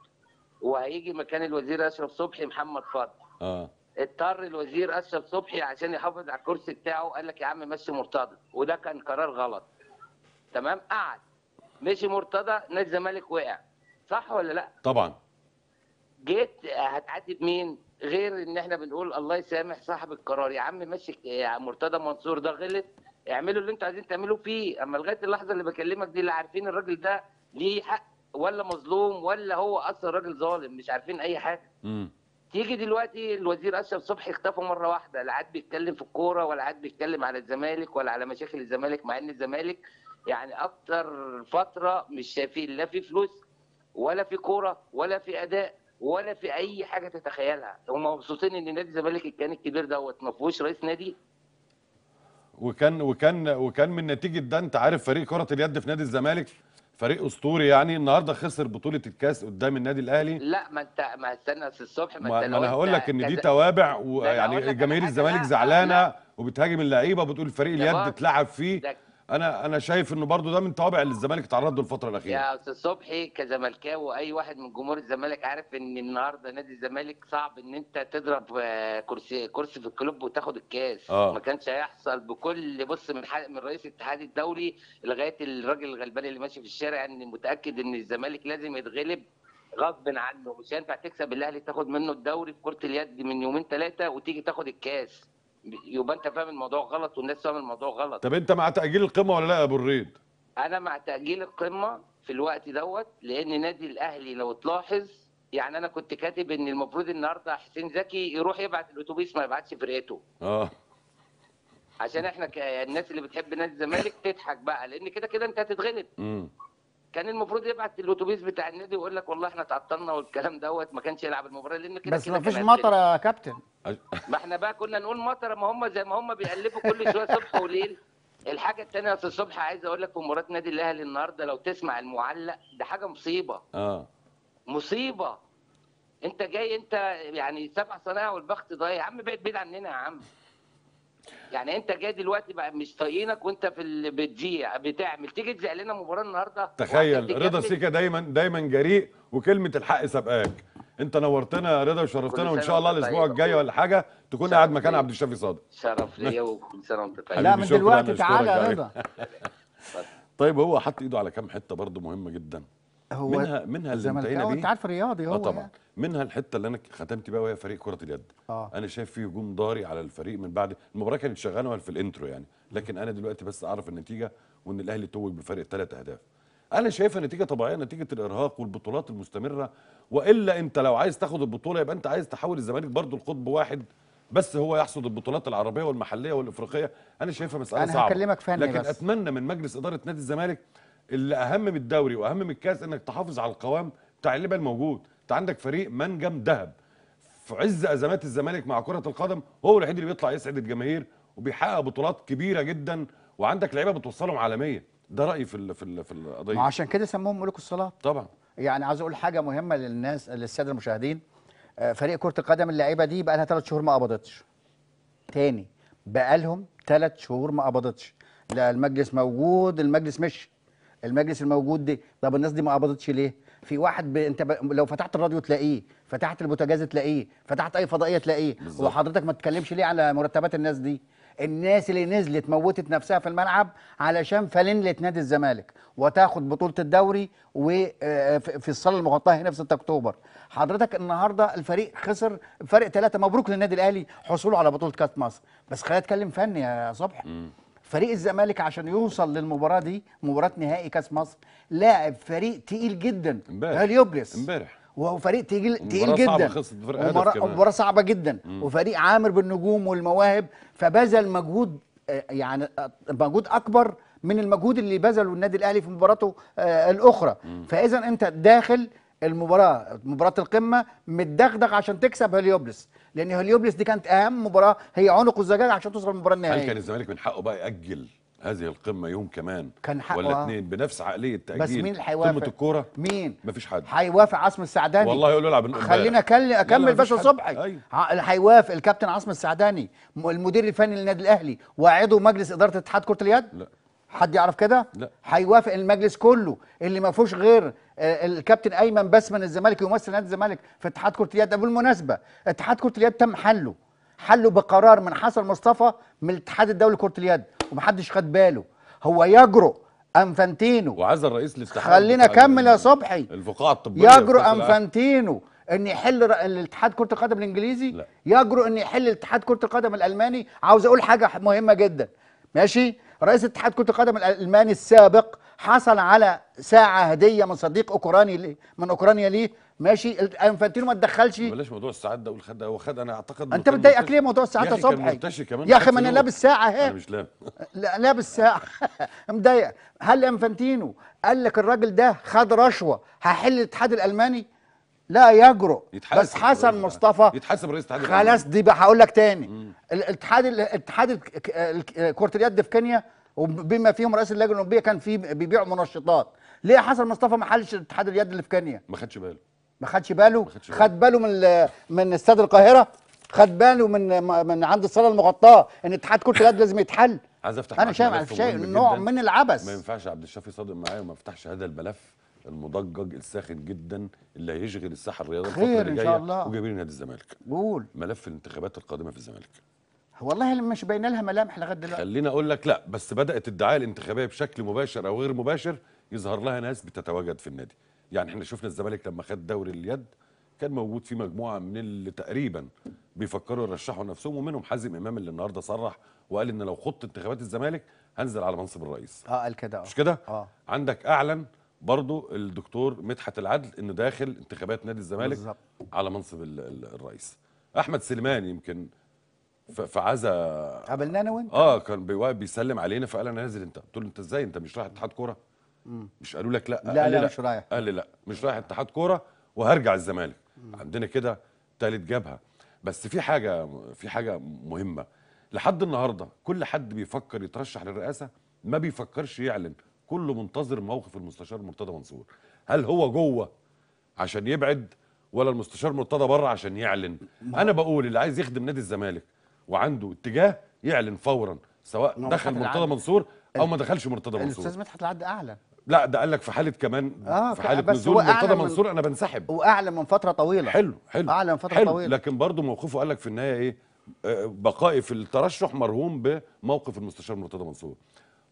وهيجي مكان الوزير اشرف صبحي محمد فضل اه اضطر الوزير اشرف صبحي عشان يحافظ على الكرسي بتاعه قال لك يا عم مشي مرتضى وده كان قرار غلط تمام قعد مشي مرتضى نادي الزمالك وقع صح ولا لا طبعا جيت هتعاتب مين غير ان احنا بنقول الله يسامح صاحب القرار يا عم مشي يا مرتضى منصور ده غلط اعملوا اللي انتوا عايزين تعملوه فيه اما لغايه اللحظه اللي بكلمك دي اللي عارفين الراجل ده ليه حق ولا مظلوم ولا هو اصلا راجل ظالم مش عارفين اي حاجه امم تيجي دلوقتي الوزير اشرف صبحي اختفى مره واحده لا عاد بيتكلم في الكوره ولا عاد بيتكلم على الزمالك ولا على مشاكل الزمالك مع ان الزمالك يعني اكتر فتره مش شايفين لا في فلوس ولا في كوره ولا في اداء ولا في اي حاجه تتخيلها هم مبسوطين ان نادي الزمالك الكيان الكبير دوت ما فيهوش رئيس نادي وكان وكان وكان من نتيجه ده انت عارف فريق كره اليد في نادي الزمالك فريق اسطوري يعني النهارده خسر بطوله الكاس قدام النادي الاهلي لا ما انت ما استنى الصبح ما, ما انا هقول لك ان دي توابع ويعني جماهير الزمالك زعلانه وبتهاجم اللعيبه وبتقول فريق اليد اتلعب فيه انا انا شايف انه برضو ده من طوابع اللي الزمالك اتعرض له الفتره الاخيره يا استاذ صبحي كزملكاوي واي واحد من جمهور الزمالك عارف ان النهارده نادي الزمالك صعب ان انت تضرب آه، كرسي كرسي في الكلوب وتاخد الكاس آه. ما كانش هيحصل بكل بص من حق من رئيس الاتحاد الدولي لغايه الراجل الغلبان اللي ماشي في الشارع ان متاكد ان الزمالك لازم يتغلب غصب عنه مش هينفع تكسب الاهلي تاخد منه الدوري في كره اليد من يومين ثلاثه وتيجي تاخد الكاس يبقى انت فاهم الموضوع غلط والناس فاهم الموضوع غلط طب انت مع تاجيل القمه ولا لا يا ابو الريد انا مع تاجيل القمه في الوقت دوت لان نادي الاهلي لو تلاحظ يعني انا كنت كاتب ان المفروض النهارده حسين زكي يروح يبعت الاتوبيس ما يبعتش فرقته اه عشان احنا الناس اللي بتحب نادي الزمالك تضحك بقى لان كده كده انت هتتغلب كان المفروض يبعت الاتوبيس بتاع النادي ويقول لك والله احنا تعطلنا والكلام دوت ما كانش يلعب المباراه لان كده بس ما فيش مطره يا كابتن ما احنا بقى كنا نقول مطره ما هم زي ما هم بيقلبوا كل شويه صبح وليل الحاجه الثانيه في الصبح عايز اقول لك في مباراه نادي الاهلي النهارده لو تسمع المعلق ده حاجه مصيبه اه مصيبه انت جاي انت يعني سبع صنايع والبخت ضايع يا عم بعد بعيد عننا يا عم يعني انت جاي دلوقتي بقى مش طايقينك وانت في بتجيع بتعمل تيجي تزعل لنا مباراه النهارده تخيل رضا سيكا دايما دايما جريء وكلمه الحق سابقاك انت نورتنا يا رضا وشرفتنا وان شاء الله الاسبوع طيب. الجاي ولا حاجه تكون قاعد مكان عبد الشافي صادق شرف ليا وكل سنه وانت طيب لا من دلوقتي تعالى يا رضا طيب هو حط ايده على كام حته برضه مهمه جدا هو منها منها اللي آه، انت انت عارف رياضي آه، هو طبعا يعني. منها الحته اللي انا ختمت بيها وهي فريق كره اليد آه. انا شايف فيه هجوم ضاري على الفريق من بعد المباراه كانت شغاله في الانترو يعني لكن انا دلوقتي بس اعرف النتيجه وان الاهلي توج بفارق ثلاث اهداف انا شايفها نتيجه طبيعيه نتيجه الارهاق والبطولات المستمره والا انت لو عايز تاخد البطوله يبقى انت عايز تحول الزمالك برضه لقطب واحد بس هو يحصد البطولات العربيه والمحليه والافريقيه انا شايفها مساله أنا صعبه انا هكلمك فني لكن بس. اتمنى من مجلس اداره نادي الزمالك اللي اهم من الدوري واهم من الكاس انك تحافظ على القوام بتاع اللعبه الموجود انت عندك فريق منجم ذهب في عز ازمات الزمالك مع كره القدم هو الوحيد اللي بيطلع يسعد الجماهير وبيحقق بطولات كبيره جدا وعندك لعيبه بتوصلهم عالميه ده رايي في الـ في الـ في القضيه عشان كده سموهم ملوك الصلاه طبعا يعني عايز اقول حاجه مهمه للناس للساده المشاهدين آه، فريق كره القدم اللعيبه دي بقى لها ثلاث شهور ما قبضتش تاني بقى لهم ثلاث شهور ما قبضتش لا المجلس موجود المجلس مشي المجلس الموجود دي طب الناس دي ما قبضتش ليه في واحد ب... انت ب... لو فتحت الراديو تلاقيه فتحت البوتاجاز تلاقيه فتحت اي فضائيه تلاقيه بالزبط. وحضرتك ما تتكلمش ليه على مرتبات الناس دي الناس اللي نزلت موتت نفسها في الملعب علشان فلنله نادي الزمالك وتاخد بطوله الدوري وفي آه، الصاله المغطاه هنا في 6 اكتوبر حضرتك النهارده الفريق خسر فرق ثلاثه مبروك للنادي الاهلي حصوله على بطوله كاس مصر بس خلينا اتكلم فني يا صبحي فريق الزمالك عشان يوصل للمباراه دي مباراه نهائي كاس مصر لاعب فريق تقيل جدا امبارح يوبلس امبارح وهو فريق تقيل تقيل جدا مباراه صعبه جدا مم. وفريق عامر بالنجوم والمواهب فبذل مجهود آه، يعني آه، مجهود اكبر من المجهود اللي بذله النادي الاهلي في مباراته آه، الاخرى فاذا انت داخل المباراه مباراه القمه متدغدغ عشان تكسب هليوبلس لان هليوبلس دي كانت اهم مباراه هي عنق الزجاج عشان توصل المباراه النهائيه هل كان الزمالك من حقه بقى ياجل هذه القمه يوم كمان كان حقه ولا اثنين آه. بنفس عقليه تاجيل بس مين اللي هيوافق قمه الكوره مين مفيش حد هيوافق عاصم السعداني والله يقول العب خلينا اكمل باشا صبحي أيوه. هيوافق الكابتن عاصم السعداني المدير الفني للنادي الاهلي وعضو مجلس اداره اتحاد كره اليد لا حد يعرف كده؟ لا هيوافق المجلس كله اللي ما فيهوش غير آه، الكابتن ايمن بسمن الزمالك يمثل نادي الزمالك في اتحاد كره اليد بالمناسبه اتحاد كره اليد تم حله حله بقرار من حسن مصطفى من الاتحاد الدولي لكره اليد ومحدش خد باله هو يجرؤ انفانتينو وعايز الرئيس الاتحاد خلينا اكمل يا صبحي الفقاعه الطبيه يجرؤ انفانتينو ان يحل الاتحاد كره القدم الانجليزي لا. يجرؤ ان يحل الاتحاد كره القدم الالماني عاوز اقول حاجه مهمه جدا ماشي رئيس اتحاد كره القدم الالماني السابق حصل على ساعه هديه من صديق اوكراني ليه من اوكرانيا ليه ماشي انفانتينو ما تدخلش بلاش موضوع الساعات ده خد هو خد انا اعتقد انت متضايقك ليه موضوع الساعات ده صبحي يا اخي ما انا لابس ساعه اهي انا مش لابس لا لابس ساعه مضايق هل انفانتينو قال لك الراجل ده خد رشوه هحل الاتحاد الالماني لا يجرؤ بس حسن مصطفى يتحاسب رئيس الاتحاد خلاص دي هقول لك تاني الاتحاد الاتحاد كره اليد في كينيا وبما فيهم رئيس اللجنه الاولمبيه كان في بيبيعوا منشطات ليه حسن مصطفى ما حلش اتحاد اليد اللي في كينيا ما خدش باله ما خدش باله خد باله من من استاد القاهره خد باله من من عند الصاله المغطاه ان اتحاد كره اليد لازم يتحل عايز افتح انا شايف شيء نوع من العبث ما ينفعش عبد الشافي صادق معايا وما افتحش هذا الملف المضجج الساخن جدا اللي هيشغل الساحه الرياضيه الفتره اللي جايه وجماهير نادي الزمالك قول ملف الانتخابات القادمه في الزمالك والله مش باين لها ملامح لغايه دلوقتي خليني اقول لك لا بس بدات الدعايه الانتخابيه بشكل مباشر او غير مباشر يظهر لها ناس بتتواجد في النادي يعني احنا شفنا الزمالك لما خد دوري اليد كان موجود في مجموعه من اللي تقريبا بيفكروا يرشحوا نفسهم ومنهم حازم امام اللي النهارده صرح وقال ان لو خضت انتخابات الزمالك هنزل على منصب الرئيس اه قال كده اه مش كده اه عندك اعلن برضو الدكتور مدحت العدل انه داخل انتخابات نادي الزمالك بالزبط. على منصب الرئيس احمد سليمان يمكن في عزا قابلنا انا وانت اه كان بيوقف بيسلم علينا فقال انا نازل انت قلت له انت ازاي انت مش رايح اتحاد كوره مش قالوا لك لا لا, لا, لا مش رايح قال لي لا مش رايح اتحاد كوره وهرجع الزمالك عندنا كده ثالث جبهه بس في حاجه في حاجه مهمه لحد النهارده كل حد بيفكر يترشح للرئاسه ما بيفكرش يعلن كله منتظر موقف المستشار مرتضى منصور هل هو جوه عشان يبعد ولا المستشار مرتضى بره عشان يعلن انا بقول اللي عايز يخدم نادي الزمالك وعنده اتجاه يعلن فورا سواء دخل مرتضى منصور او ما دخلش مرتضى منصور الاستاذ مدحت العد اعلن لا ده قال لك في حاله كمان آه في حاله نزول مرتضى من منصور انا بنسحب واعلن من فتره طويله حلو حلو اعلن من فتره حلو طويله لكن برضه موقفه قال لك في النهايه ايه آه، بقائي في الترشح مرهون بموقف المستشار مرتضى منصور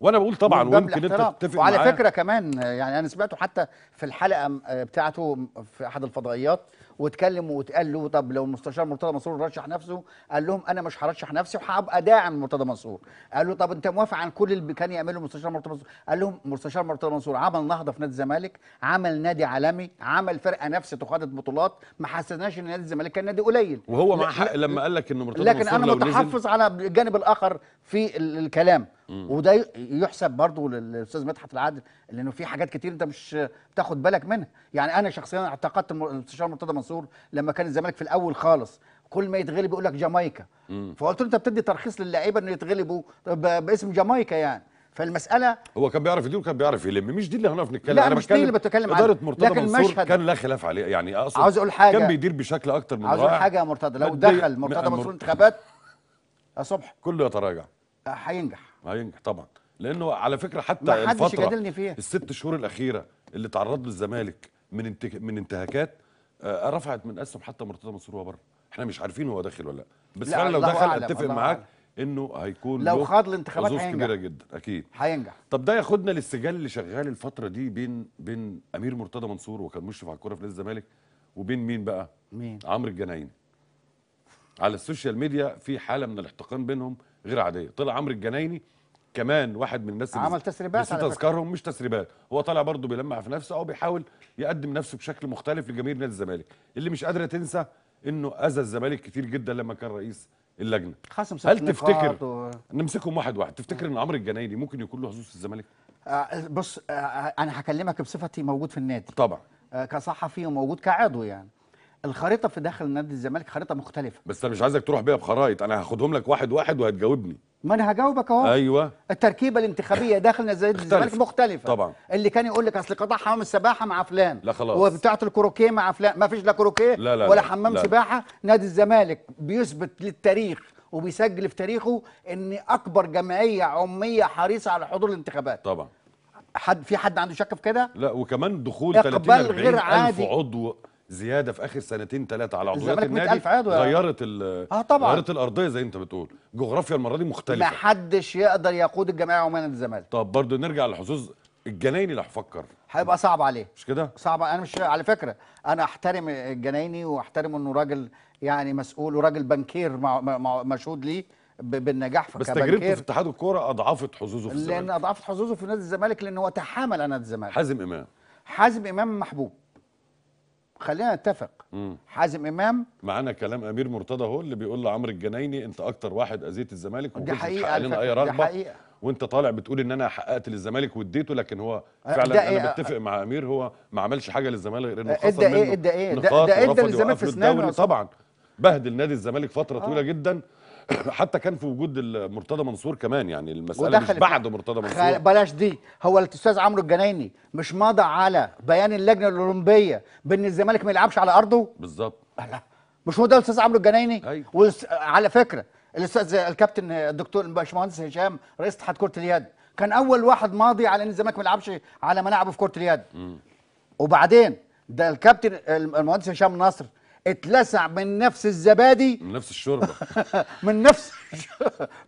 وانا بقول طبعا ويمكن انت تتفق وعلى معاه. فكره كمان يعني انا سمعته حتى في الحلقه آه، بتاعته في احد الفضائيات واتكلم واتقال له طب لو المستشار مرتضى منصور رشح نفسه قال لهم انا مش هرشح نفسي وهبقى داعم مرتضى منصور قال له طب انت موافق عن كل اللي كان يعمله المستشار مرتضى منصور قال لهم مستشار مرتضى منصور عمل نهضه في نادي الزمالك عمل نادي عالمي عمل فرقه نفس تخاضت بطولات ما حسسناش ان نادي الزمالك كان نادي قليل وهو مع حق لما قال لك انه مرتضى منصور لكن انا متحفظ على الجانب الاخر في الكلام وده يحسب برضه للاستاذ مدحت العدل لانه في حاجات كتير انت مش بتاخد بالك منها يعني انا شخصيا اعتقدت المستشار مرتضى منصور لما كان الزمالك في الاول خالص كل ما يتغلب يقول لك جامايكا فقلت له انت بتدي ترخيص للعيبه انه يتغلبوا باسم جامايكا يعني فالمساله هو كان بيعرف يدير وكان بيعرف يلم مش دي اللي هنقف نتكلم انا مش دي اللي بتكلم عنها اداره مرتضى لكن منصور المشهد كان لا خلاف عليه يعني اقصد عاوز اقول حاجه كان بيدير بشكل اكتر من عاوز اقول حاجه يا مرتضى لو دخل مرتضى منصور انتخابات يا صبحي كله يتراجع هينجح هينجح طبعا لانه على فكره حتى ما حدش الفتره فيها الست شهور الاخيره اللي تعرض له الزمالك من انتك... من انتهاكات آه رفعت من اسهم حتى مرتضى منصور هو بره احنا مش عارفين هو داخل ولا لا بس لا فعلا لو دخل أعلم. اتفق معاك انه هيكون لو خاض الانتخابات هينجح كبيره جدا اكيد هينجح طب ده ياخدنا للسجال اللي شغال الفتره دي بين بين امير مرتضى منصور وكان مشرف على الكوره في نادي الزمالك وبين مين بقى؟ مين؟ عمرو الجنايني على السوشيال ميديا في حاله من الاحتقان بينهم غير عاديه طلع عمرو الجنايني كمان واحد من الناس عمل تسريبات على تذكرهم مش تسريبات هو طالع برضه بيلمع في نفسه او بيحاول يقدم نفسه بشكل مختلف لجماهير نادي الزمالك اللي مش قادره تنسى انه اذى الزمالك كتير جدا لما كان رئيس اللجنه خصم هل تفتكر و... نمسكهم واحد واحد تفتكر ان عمرو الجنايني ممكن يكون له حظوظ في الزمالك آه بص آه, آه، انا هكلمك بصفتي موجود في النادي طبعا آه كصحفي وموجود كعضو يعني الخريطه في داخل نادي الزمالك خريطه مختلفه بس انا مش عايزك تروح بيها بخرايط انا هاخدهم لك واحد واحد وهتجاوبني ما انا هجاوبك اهو ايوه التركيبه الانتخابيه داخل نادي الزمالك مختلفه طبعا اللي كان يقول لك اصل قطاع حمام السباحه مع فلان لا خلاص وبتاعه الكروكيه مع فلان ما فيش لا كروكيه لا لا ولا حمام لا سباحه نادي الزمالك بيثبت للتاريخ وبيسجل في تاريخه ان اكبر جمعيه عموميه حريصه على حضور الانتخابات طبعا حد في حد عنده شك في كده لا وكمان دخول 30 40 غير عادي. الف عضو زياده في اخر سنتين ثلاثه على عضويات النادي غيرت اه طبعا غيرت الارضيه زي انت بتقول جغرافيا المره دي مختلفه ما حدش يقدر يقود الجمعيه عمان الزمالك طب برضه نرجع لحظوظ الجنايني اللي هفكر هيبقى صعب عليه مش كده صعب انا مش على فكره انا احترم الجنايني واحترم انه راجل يعني مسؤول وراجل بنكير مع مع مشهود ليه بالنجاح في بس تجربته في اتحاد الكوره اضعفت حظوظه في الزمالك لان اضعفت حظوظه في نادي الزمالك لان هو تحامل على نادي الزمالك حازم امام حازم امام محبوب خلينا نتفق حازم امام معانا كلام امير مرتضى هو اللي بيقول لعمرو الجنايني انت اكتر واحد اذيت الزمالك ودي حقيقه لنا اي رغبه حقيقة. وانت طالع بتقول ان انا حققت للزمالك واديته لكن هو أه، فعلا انا إيه بتفق مع امير هو ما عملش حاجه للزمالك غير انه إيه، خسر إيه؟ منه إيه، ده ايه ده ايه ده ده للزمالك في سنانه طبعا بهدل نادي الزمالك فتره آه. طويله جدا حتى كان في وجود مرتضى منصور كمان يعني المساله مش بعد مرتضى منصور بلاش دي هو الاستاذ عمرو الجنايني مش مضى على بيان اللجنه الاولمبيه بان الزمالك ما يلعبش على ارضه بالظبط لا مش هو ده الاستاذ عمرو الجنايني أيوة. على فكره الاستاذ الكابتن الدكتور باشمهندس هشام رئيس اتحاد كره اليد كان اول واحد ماضي على ان الزمالك ما يلعبش على ملاعبه في كره اليد م. وبعدين ده الكابتن المهندس هشام نصر اتلسع من نفس الزبادي من نفس الشوربه من نفس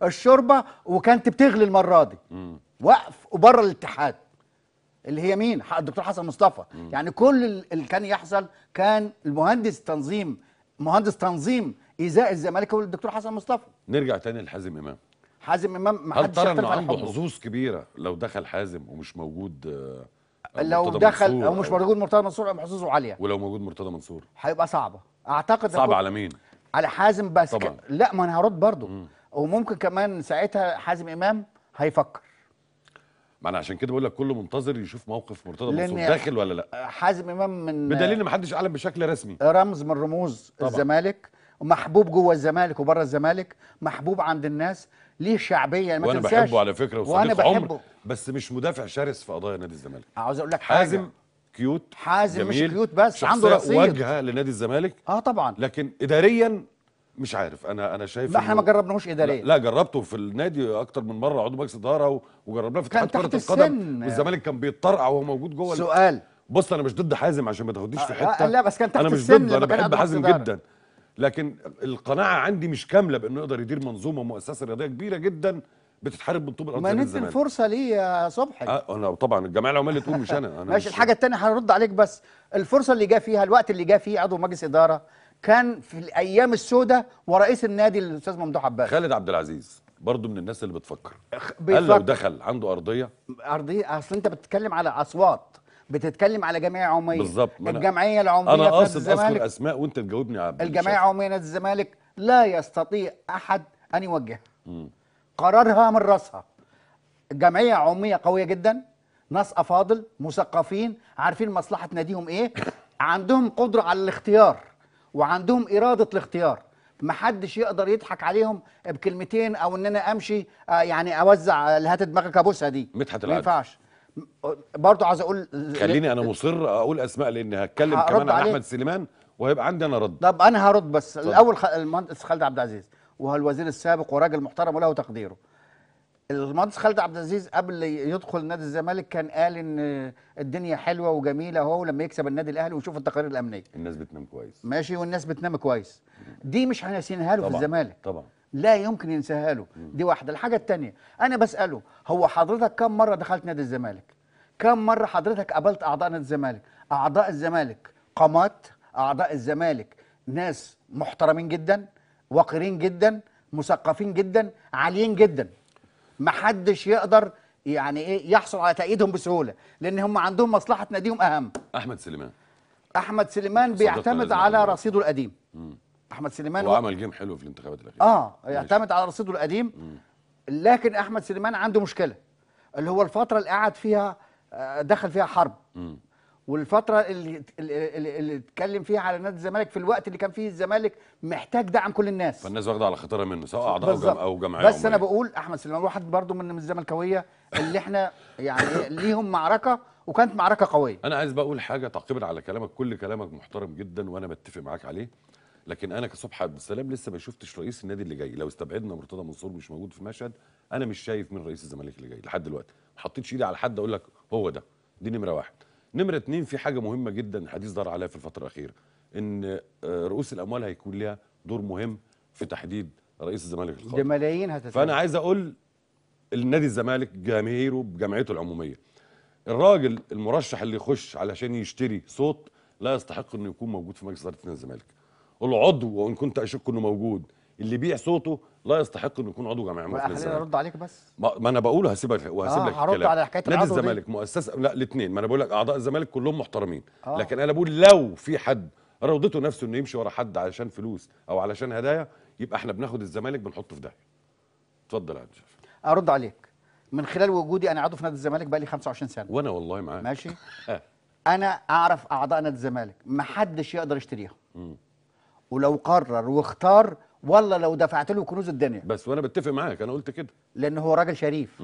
الشوربه وكانت بتغلي المره دي وقف وبره الاتحاد اللي هي مين الدكتور حسن مصطفى مم. يعني كل اللي كان يحصل كان المهندس تنظيم مهندس تنظيم ايذاء الزمالك هو الدكتور حسن مصطفى نرجع تاني لحازم امام حازم امام ما حدش هل ترى انه عنده حظوظ كبيره لو دخل حازم ومش موجود آه لو دخل او مش موجود مرتضى منصور يبقى حظوظه عاليه ولو موجود مرتضى منصور هيبقى صعبه اعتقد صعبه على مين؟ على حازم بس طبعا. لا ما انا هرد برضه وممكن كمان ساعتها حازم امام هيفكر ما انا عشان كده بقول لك كله منتظر يشوف موقف مرتضى منصور داخل ولا لا حازم امام من بدليل ان ما حدش اعلن بشكل رسمي رمز من رموز طبعا. الزمالك محبوب جوه الزمالك وبره الزمالك محبوب عند الناس ليه شعبيه ما وانا تنساش. بحبه على فكره وصديق عمر بس مش مدافع شرس في قضايا نادي الزمالك عاوز اقول لك حاجه حازم كيوت حازم مش كيوت بس عنده رصيد واجهه لنادي الزمالك اه طبعا لكن اداريا مش عارف انا انا شايف ما احنا ما جربناهوش اداريا لا, لا جربته في النادي اكتر من مره عضو مجلس اداره وجربناه في اتحاد كره القدم والزمالك كان بيتطرقع وهو موجود جوه سؤال بص انا مش ضد حازم عشان ما تاخدنيش في آه، حته آه لا بس كان تحت انا مش ضده انا بحب حازم جدا لكن القناعه عندي مش كامله بانه يقدر يدير منظومه مؤسسه رياضيه كبيره جدا بتتحارب بالطوب الارضي ما ندي الفرصه ليه يا صبحي أه انا طبعا الجمعيه العمالية تقول مش انا, أنا ماشي الحاجه الثانيه هنرد عليك بس الفرصه اللي جه فيها الوقت اللي جه فيه عضو مجلس اداره كان في الايام السوداء ورئيس النادي الاستاذ ممدوح عباس خالد عبد العزيز برضه من الناس اللي بتفكر, بتفكر. قال لو دخل عنده ارضيه ارضيه اصل انت بتتكلم على اصوات بتتكلم على جمعيه عموميه بالظبط الجمعيه العموميه انا قاصد اذكر اسماء وانت تجاوبني على الجمعيه العموميه نادي الزمالك لا يستطيع احد ان يوجهها قرارها من راسها جمعيه عموميه قويه جدا ناس افاضل مثقفين عارفين مصلحه ناديهم ايه عندهم قدره على الاختيار وعندهم اراده الاختيار محدش يقدر يضحك عليهم بكلمتين او ان انا امشي آه، يعني اوزع الهات دماغك ابوسها دي مدحت العدل ما ينفعش برضه عايز اقول خليني انا مصر اقول اسماء لان هتكلم كمان عن احمد سليمان وهيبقى عندي انا رد طب انا هرد بس طب. الاول المهندس خالد عبد العزيز وهو الوزير السابق وراجل محترم وله تقديره المهندس خالد عبد العزيز قبل يدخل نادي الزمالك كان قال ان الدنيا حلوه وجميله اهو لما يكسب النادي الاهلي ويشوف التقارير الامنيه الناس بتنام كويس ماشي والناس بتنام كويس دي مش هنسينها له في الزمالك طبعا لا يمكن ينساها له دي واحده الحاجه التانية انا بساله هو حضرتك كم مره دخلت نادي الزمالك كم مره حضرتك قابلت اعضاء نادي الزمالك اعضاء الزمالك قامات اعضاء الزمالك ناس محترمين جدا وقرين جدا مثقفين جدا عاليين جدا محدش يقدر يعني ايه يحصل على تأييدهم بسهوله لان هم عندهم مصلحه ناديهم اهم احمد سليمان احمد سليمان بيعتمد على رصيده القديم مم. احمد سليمان هو عمل جيم حلو في الانتخابات الاخيره اه يعتمد على رصيده القديم لكن احمد سليمان عنده مشكله اللي هو الفتره اللي قعد فيها آه، دخل فيها حرب والفتره اللي, اللي, اللي اتكلم فيها على نادي الزمالك في الوقت اللي كان فيه الزمالك محتاج دعم كل الناس فالناس واخده على خطيرها منه سواء اعضاء او جمعيه بس انا بقول احمد سليمان واحد برضه من الزملكاويه اللي احنا يعني ليهم معركه وكانت معركه قويه انا عايز بقول حاجه تعقيبا على كلامك كل كلامك محترم جدا وانا متفق معاك عليه لكن انا كصبحي عبد السلام لسه ما شفتش رئيس النادي اللي جاي لو استبعدنا مرتضى منصور مش موجود في المشهد انا مش شايف مين رئيس الزمالك اللي جاي لحد دلوقتي ما حطيتش ايدي على حد اقول لك هو ده دي نمره واحد نمره اتنين في حاجه مهمه جدا الحديث دار عليها في الفتره الاخيره ان آه، رؤوس الاموال هيكون ليها دور مهم في تحديد رئيس الزمالك القادم ده ملايين هتتفق. فانا عايز اقول النادي الزمالك جماهيره بجمعيته العموميه الراجل المرشح اللي يخش علشان يشتري صوت لا يستحق انه يكون موجود في مجلس اداره النادي الزمالك العضو وان كنت اشك انه موجود اللي بيع صوته لا يستحق انه يكون عضو جمعيه مصر للزمالك ارد عليك بس ما, ما انا بقول هسيبك وهسيب آه لك هرد على حكايه نادي الزمالك مؤسسه لا الاثنين ما انا بقول لك اعضاء الزمالك كلهم محترمين آه. لكن انا بقول لو في حد روضته نفسه انه يمشي ورا حد علشان فلوس او علشان هدايا يبقى احنا بناخد الزمالك بنحطه في ده اتفضل يا عبد ارد عليك من خلال وجودي انا عضو في نادي الزمالك بقى لي 25 سنه وانا والله معاك ماشي انا اعرف اعضاء نادي الزمالك ما حدش يقدر يشتريها ولو قرر واختار والله لو دفعت له كنوز الدنيا بس وانا بتفق معاك انا قلت كده لان هو راجل شريف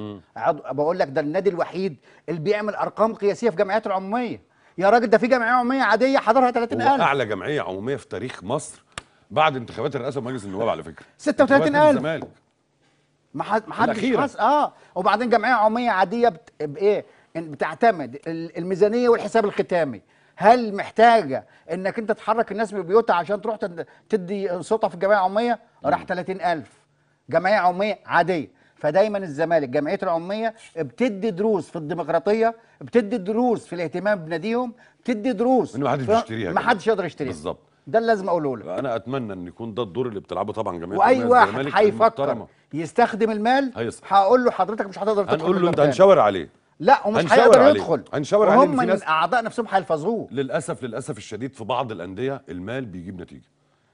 بقول لك ده النادي الوحيد اللي بيعمل ارقام قياسيه في جمعيات العموميه يا راجل ده في جمعيه عموميه عاديه حضرها 30000 اعلى جمعيه عموميه في تاريخ مصر بعد انتخابات الرئاسه ومجلس النواب على فكره 36000 ما حدش حس اه وبعدين جمعيه عموميه عاديه بت... بايه بتعتمد الميزانيه والحساب الختامي هل محتاجه انك انت تحرك الناس من بيوتها عشان تروح تدي صوتها في الجمعيه العموميه راح 30000 جمعيه عموميه عاديه فدايما الزمالك جمعيته العموميه بتدي دروس في الديمقراطيه بتدي دروس في الاهتمام بناديهم بتدي دروس انه محدش بيشتريها محدش يقدر يشتريها بالظبط ده اللي لازم اقوله لك انا اتمنى ان يكون ده الدور اللي بتلعبه طبعا جميع واي واحد هيفكر يستخدم المال هقول له حضرتك مش هتقدر تدخل هنقول له انت هنشاور عليه لا ومش هيقدر يدخل هنشاور عليه هم من اعضاء نفسهم هيلفظوه للاسف للاسف الشديد في بعض الانديه المال بيجيب نتيجه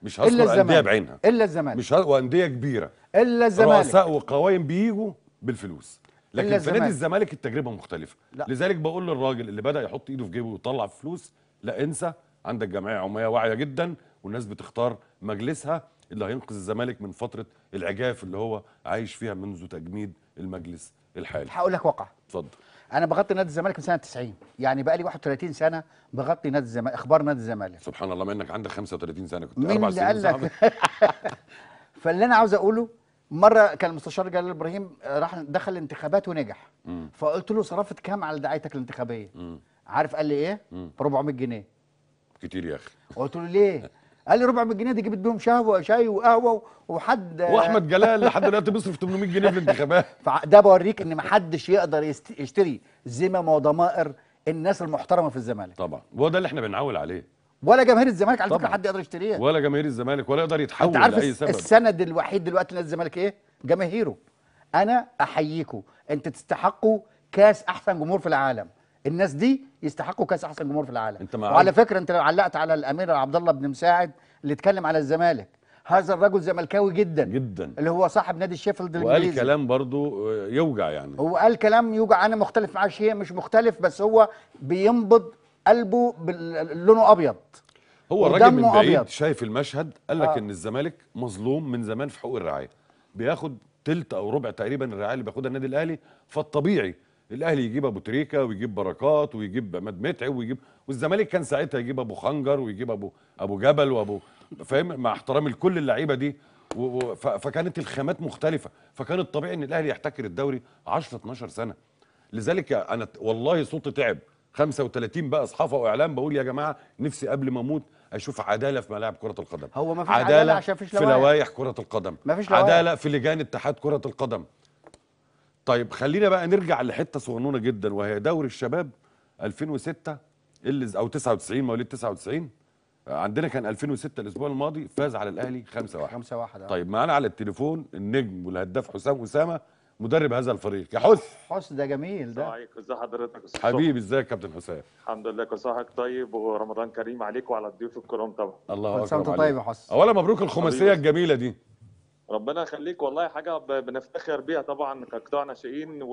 مش هصل الانديه بعينها الا الزمالك مش ه... وانديه كبيره الا الزمالك رؤساء وقوائم بييجوا بالفلوس لكن في نادي الزمالك التجربه مختلفه لا. لذلك بقول للراجل اللي بدا يحط ايده في جيبه ويطلع فلوس لا انسى عندك جمعيه عموميه واعيه جدا والناس بتختار مجلسها اللي هينقذ الزمالك من فتره العجاف اللي هو عايش فيها منذ تجميد المجلس الحالي هقول لك واقع اتفضل انا بغطي نادي الزمالك من سنه 90 يعني بقى لي 31 سنه بغطي نادي الزمالك اخبار نادي الزمالك سبحان الله ما انك عندك 35 سنه كنت مين اللي قال لك فاللي انا عاوز اقوله مره كان المستشار جلال ابراهيم آه، راح دخل الانتخابات ونجح مم. فقلت له صرفت كام على دعايتك الانتخابيه مم. عارف قال لي ايه 400 جنيه كتير يا اخي قلت له ليه قال لي ربع من جنيه دي جبت بيهم شهوه شاي وقهوه وحد واحمد جلال لحد دلوقتي بيصرف 800 جنيه في الانتخابات فده بوريك ان ما حدش يقدر يشتري ذمم وضمائر الناس المحترمه في الزمالك طبعا وهو ده اللي احنا بنعول عليه ولا جماهير الزمالك على فكره حد يقدر يشتريها ولا جماهير الزمالك ولا يقدر يتحول لاي سبب انت عارف السند الوحيد دلوقتي لنادي الزمالك ايه؟ جماهيره انا احييكم انت تستحقوا كاس احسن جمهور في العالم الناس دي يستحقوا كاس احسن جمهور في العالم انت وعلى فكره انت علقت على الامير عبد الله بن مساعد اللي اتكلم على الزمالك هذا الرجل زملكاوي جدا جدا اللي هو صاحب نادي شيفيلد الانجليزي وقال كلام برضه آه، يوجع يعني هو قال كلام يوجع انا مختلف معاه شيء مش مختلف بس هو بينبض قلبه لونه ابيض هو الراجل من بعيد أبيض. شايف المشهد قال لك آه. ان الزمالك مظلوم من زمان في حقوق الرعايه بياخد تلت او ربع تقريبا الرعايه اللي بياخدها النادي الاهلي فالطبيعي الاهلي يجيب ابو تريكه ويجيب بركات ويجيب عماد متعب ويجيب والزمالك كان ساعتها يجيب ابو خنجر ويجيب ابو ابو جبل وابو فاهم مع احترامي لكل اللعيبه دي فكانت الخامات مختلفه فكان الطبيعي ان الاهلي يحتكر الدوري 10 12 سنه لذلك انا والله صوتي تعب 35 بقى صحافه واعلام بقول يا جماعه نفسي قبل ما اموت اشوف عداله في ملاعب كره القدم هو ما فيش عداله, عدالة عشان فيش لوائح في لوائح كره القدم ما فيش لوائح عداله في لجان اتحاد كره القدم طيب خلينا بقى نرجع لحته صغنونه جدا وهي دوري الشباب 2006 اللي او 99 مواليد 99 عندنا كان 2006 الاسبوع الماضي فاز على الاهلي 5 1 5 1 طيب معانا على التليفون النجم والهداف حسام اسامه مدرب هذا الفريق يا حس حس ده جميل ده صحيح ازي حضرتك حبيبي ازيك يا كابتن حسام الحمد لله كل طيب ورمضان كريم عليك وعلى الضيوف الكرام طبعا الله اكبر طيب يا حس اولا مبروك الخماسيه الجميله دي ربنا يخليك والله حاجه بنفتخر بيها طبعا كقطاع ناشئين و...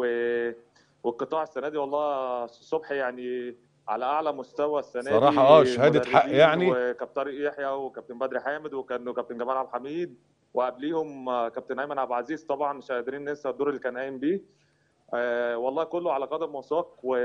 والقطاع السنه دي والله الصبح يعني على اعلى مستوى السنه صراحة دي صراحه اه شهاده حق يعني وكابتن طارق يحيى وكابتن بدري حامد وكان كابتن جمال عبد الحميد وقبليهم آه، كابتن ايمن عبد العزيز طبعا مش قادرين ننسى الدور اللي كان قايم بيه آه والله كله على قدم وساق و...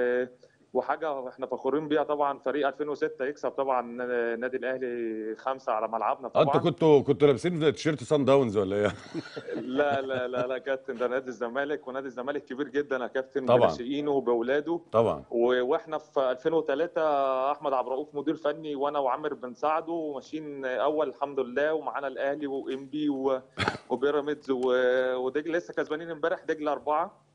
وحاجه احنا فخورين بيها طبعا فريق 2006 يكسب طبعا النادي الاهلي خمسه على ملعبنا آه، طبعا انتوا كنتوا كنتوا لابسين تيشيرت سان داونز ولا ايه؟ لا لا لا لا كابتن ده نادي الزمالك ونادي الزمالك كبير جدا يا كابتن طبعا بناشئينه وباولاده طبعا واحنا في 2003 احمد عبد الرؤوف مدير فني وانا وعامر بن سعده ماشيين اول الحمد لله ومعانا الاهلي وام بي وبيراميدز ودجله لسه كسبانين امبارح دجله اربعه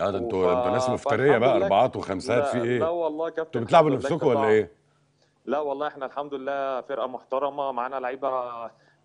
اه ده انتوا انتوا ناس مفتريه بقى اربعات وخمسات في ايه؟ لا والله كابتن انتوا بتلعبوا نفسكم ولا ايه؟ لا والله احنا الحمد لله فرقه محترمه معانا لعيبه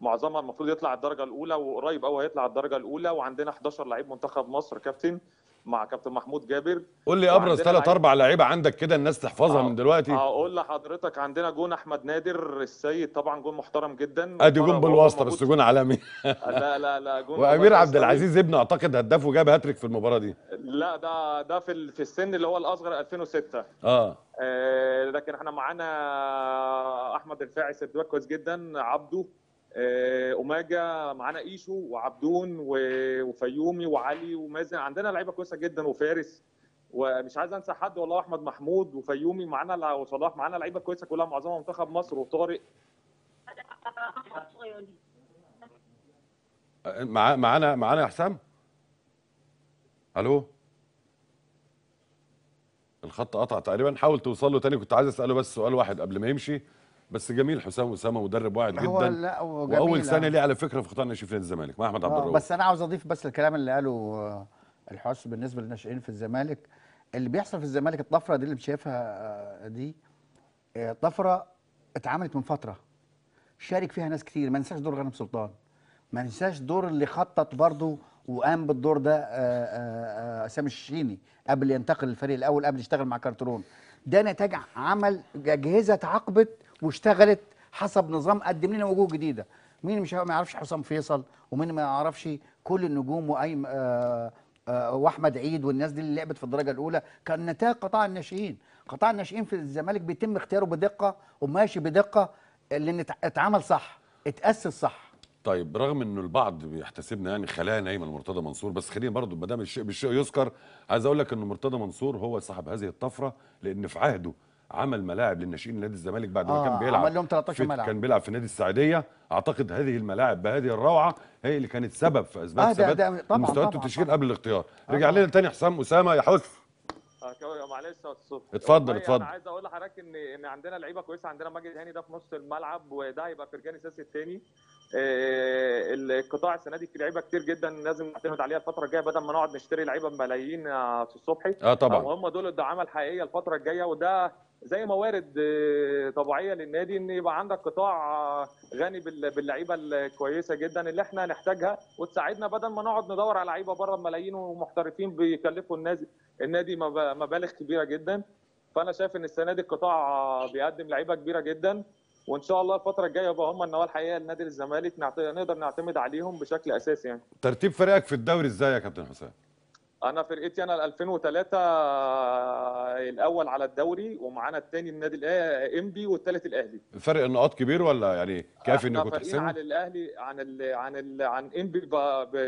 معظمها المفروض يطلع الدرجه الاولى وقريب قوي هيطلع الدرجه الاولى وعندنا 11 لعيب منتخب مصر كابتن مع كابتن محمود جابر قول لي ابرز ثلاث اربع لعيبه عندك كده الناس تحفظها من دلوقتي هقول لحضرتك عندنا جون احمد نادر السيد طبعا جون محترم جدا ادي جون بالواسطه بس جون عالمي لا لا لا جون وامير عبد العزيز ابنه اعتقد هداف وجاب هاتريك في المباراه دي لا ده ده في في السن اللي هو الاصغر 2006 اه, آه لكن احنا معانا احمد الفاعس كويس جدا عبده آه، اوماجا معانا ايشو وعبدون وفيومي وعلي ومازن عندنا لعيبه كويسه جدا وفارس ومش عايز انسى حد والله احمد محمود وفيومي معانا وصلاح معانا لعيبه كويسه كلها معظمها منتخب مصر وطارق معانا معانا يا حسام الو الخط قطع تقريبا حاول توصل له تاني كنت عايز اساله بس سؤال واحد قبل ما يمشي بس جميل حسام اسامه مدرب واعد جدا هو لا وجميل واول سنه آه. ليه على فكره في قطاع ناشئين الزمالك مع احمد آه، عبد الرؤوف بس انا عاوز اضيف بس الكلام اللي قاله آه، الحس بالنسبه للناشئين في الزمالك اللي بيحصل في الزمالك الطفره دي اللي شايفها دي طفره اتعملت من فتره شارك فيها ناس كتير ما ننساش دور غانم سلطان ما ننساش دور اللي خطط برضه وقام بالدور ده سامي الشيني قبل ينتقل للفريق الاول قبل يشتغل مع كارترون ده نتاج عمل اجهزه تعاقبت واشتغلت حسب نظام قدم لنا وجوه جديده مين مش ما يعرفش حسام فيصل ومين ما يعرفش كل النجوم واي آه آه واحمد عيد والناس دي اللي لعبت في الدرجه الاولى كان نتاج قطاع الناشئين قطاع الناشئين في الزمالك بيتم اختياره بدقه وماشي بدقه لان اتعمل صح اتاسس صح طيب رغم انه البعض بيحتسبنا يعني خلايا نايمه لمرتضى منصور بس خلينا برضه ما دام الشيء بالشيء يذكر عايز اقول لك ان مرتضى منصور هو صاحب هذه الطفره لان في عهده عمل ملاعب للناشئين نادي الزمالك بعد ما آه كان بيلعب عمل لهم 13 ملعب كان بيلعب في نادي السعوديه اعتقد هذه الملاعب بهذه الروعه هي اللي كانت سبب في اسباب آه سبب مستويات التشكيل قبل الاختيار آه رجع لنا تاني حسام اسامه آه، يا حس معلش يا استاذ اتفضل اتفضل انا عايز اقول لحضرتك ان ان عندنا لعيبه كويسه عندنا ماجد هاني ده في نص الملعب وده هيبقى فرجاني اساسي الثاني آه، القطاع السنه دي في لعيبه كتير جدا لازم نعتمد عليها الفتره الجايه بدل ما نقعد نشتري لعيبه بملايين في الصبحي اه طبعا هم دول الدعامه الحقيقيه الفتره الجايه وده زي موارد آه، طبيعيه للنادي ان يبقى عندك قطاع آه، غني باللعيبه الكويسه جدا اللي احنا نحتاجها وتساعدنا بدل ما نقعد ندور على لعيبه بره الملايين ومحترفين بيكلفوا النادي النادي مبالغ كبيره جدا فانا شايف ان السنه دي القطاع آه، بيقدم لعيبه كبيره جدا وان شاء الله الفتره الجايه بقى هم النواه الحقيقيه لنادي الزمالك نقدر نعتمد عليهم بشكل اساسي يعني ترتيب فريقك في الدوري ازاي يا كابتن حسام انا فرقتي انا 2003 آه، الاول على الدوري ومعانا الثاني النادي الاهلي انبي والثالث الاهلي فرق النقاط كبير ولا يعني كافي انكم تحسموا عن الاهلي عن ال عن ال عن انبي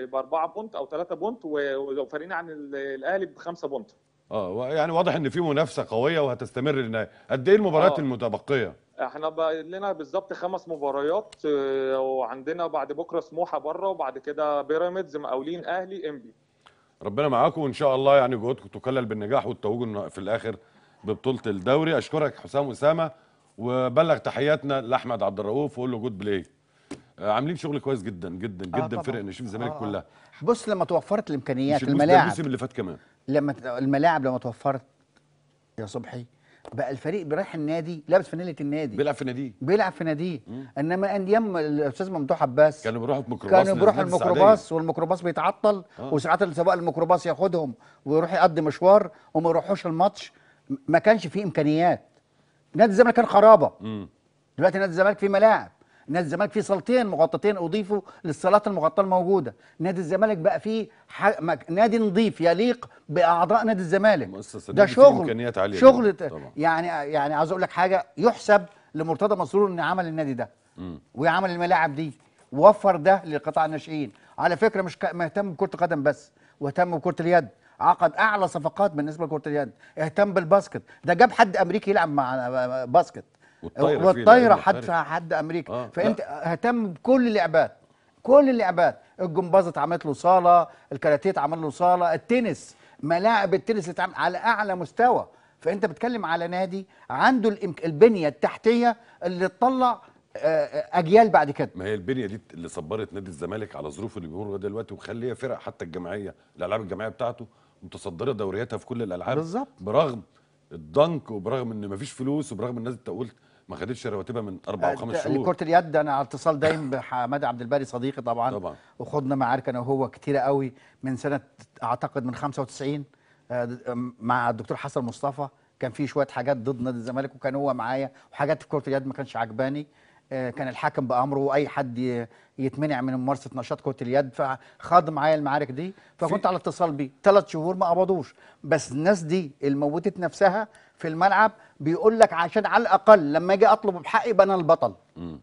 باربعه بونت او ثلاثه بونت وفارقين عن الاهلي بخمسه بونت اه يعني واضح ان في منافسه قويه وهتستمر للنهايه قد ايه المباريات آه. المتبقيه احنا لنا بالظبط خمس مباريات آه، وعندنا بعد بكره سموحه بره وبعد كده بيراميدز مقاولين اهلي انبي ربنا معاكم وان شاء الله يعني جهودكم تكلل بالنجاح والتوج في الاخر ببطوله الدوري اشكرك حسام اسامه وبلغ تحياتنا لاحمد عبد الرؤوف وقول له جود بلاي آه، عاملين شغل كويس جدا جدا آه، جدا آه فرق نشوف الزمالك آه كلها آه. بص لما توفرت الامكانيات الملاعب الموسم اللي فات كمان لما الملاعب لما توفرت يا صبحي بقى الفريق رايح النادي لابس فانيله النادي بيلعب في ناديه بيلعب في ناديه انما ايام الاستاذ ممدوح عباس كانوا بيروحوا الميكروباص كانوا بيروحوا الميكروباص والميكروباص بيتعطل آه. وساعات سواق الميكروباص ياخدهم ويروح يقضي مشوار وما يروحوش الماتش ما كانش فيه امكانيات نادي الزمالك كان خرابه مم. دلوقتي نادي الزمالك فيه ملاعب نادي الزمالك فيه صالتين مغطتين اضيفوا للصالات المغطاه الموجوده نادي الزمالك بقى فيه حق... نادي نظيف يليق باعضاء نادي الزمالك ده شغل عالية شغل يعني يعني عايز اقول لك حاجه يحسب لمرتضى منصور ان عمل النادي ده م. وعمل الملاعب دي ووفر ده لقطاع الناشئين على فكره مش ك... مهتم بكره القدم بس واهتم بكره اليد عقد اعلى صفقات بالنسبه لكره اليد اهتم بالباسكت ده جاب حد امريكي يلعب مع آه، آه، باسكت والطايره والطايره حد حد امريكا آه. فانت لا. اهتم بكل اللعبات كل اللعبات الجمباز اتعملت له صاله الكاراتيه اتعمل له صاله التنس ملاعب التنس اتعمل على اعلى مستوى فانت بتتكلم على نادي عنده الامك... البنيه التحتيه اللي تطلع آه، آه، اجيال بعد كده ما هي البنيه دي اللي صبرت نادي الزمالك على ظروفه اللي بيمر دلوقتي ومخليه فرق حتى الجماعيه الالعاب الجماعيه بتاعته متصدره دورياتها في كل الالعاب بالظبط برغم الضنك وبرغم ان مفيش فلوس وبرغم الناس انت قلت ما خدتش رواتبها من اربع وخمس شهور كره اليد انا على اتصال دايم بحماد عبد الباري صديقي طبعا طبعا وخدنا معارك انا وهو كتيره قوي من سنه اعتقد من 95 آه، مع الدكتور حسن مصطفى كان في شويه حاجات ضد نادي الزمالك وكان هو معايا وحاجات في كره اليد ما كانش عجباني آه، كان الحاكم بامره واي حد يتمنع من ممارسه نشاط كره اليد فخاض معايا المعارك دي فكنت على اتصال بيه ثلاث شهور ما قبضوش بس الناس دي اللي موتت نفسها في الملعب بيقول لك عشان على الاقل لما اجي اطلب بحقي يبقى انا البطل م.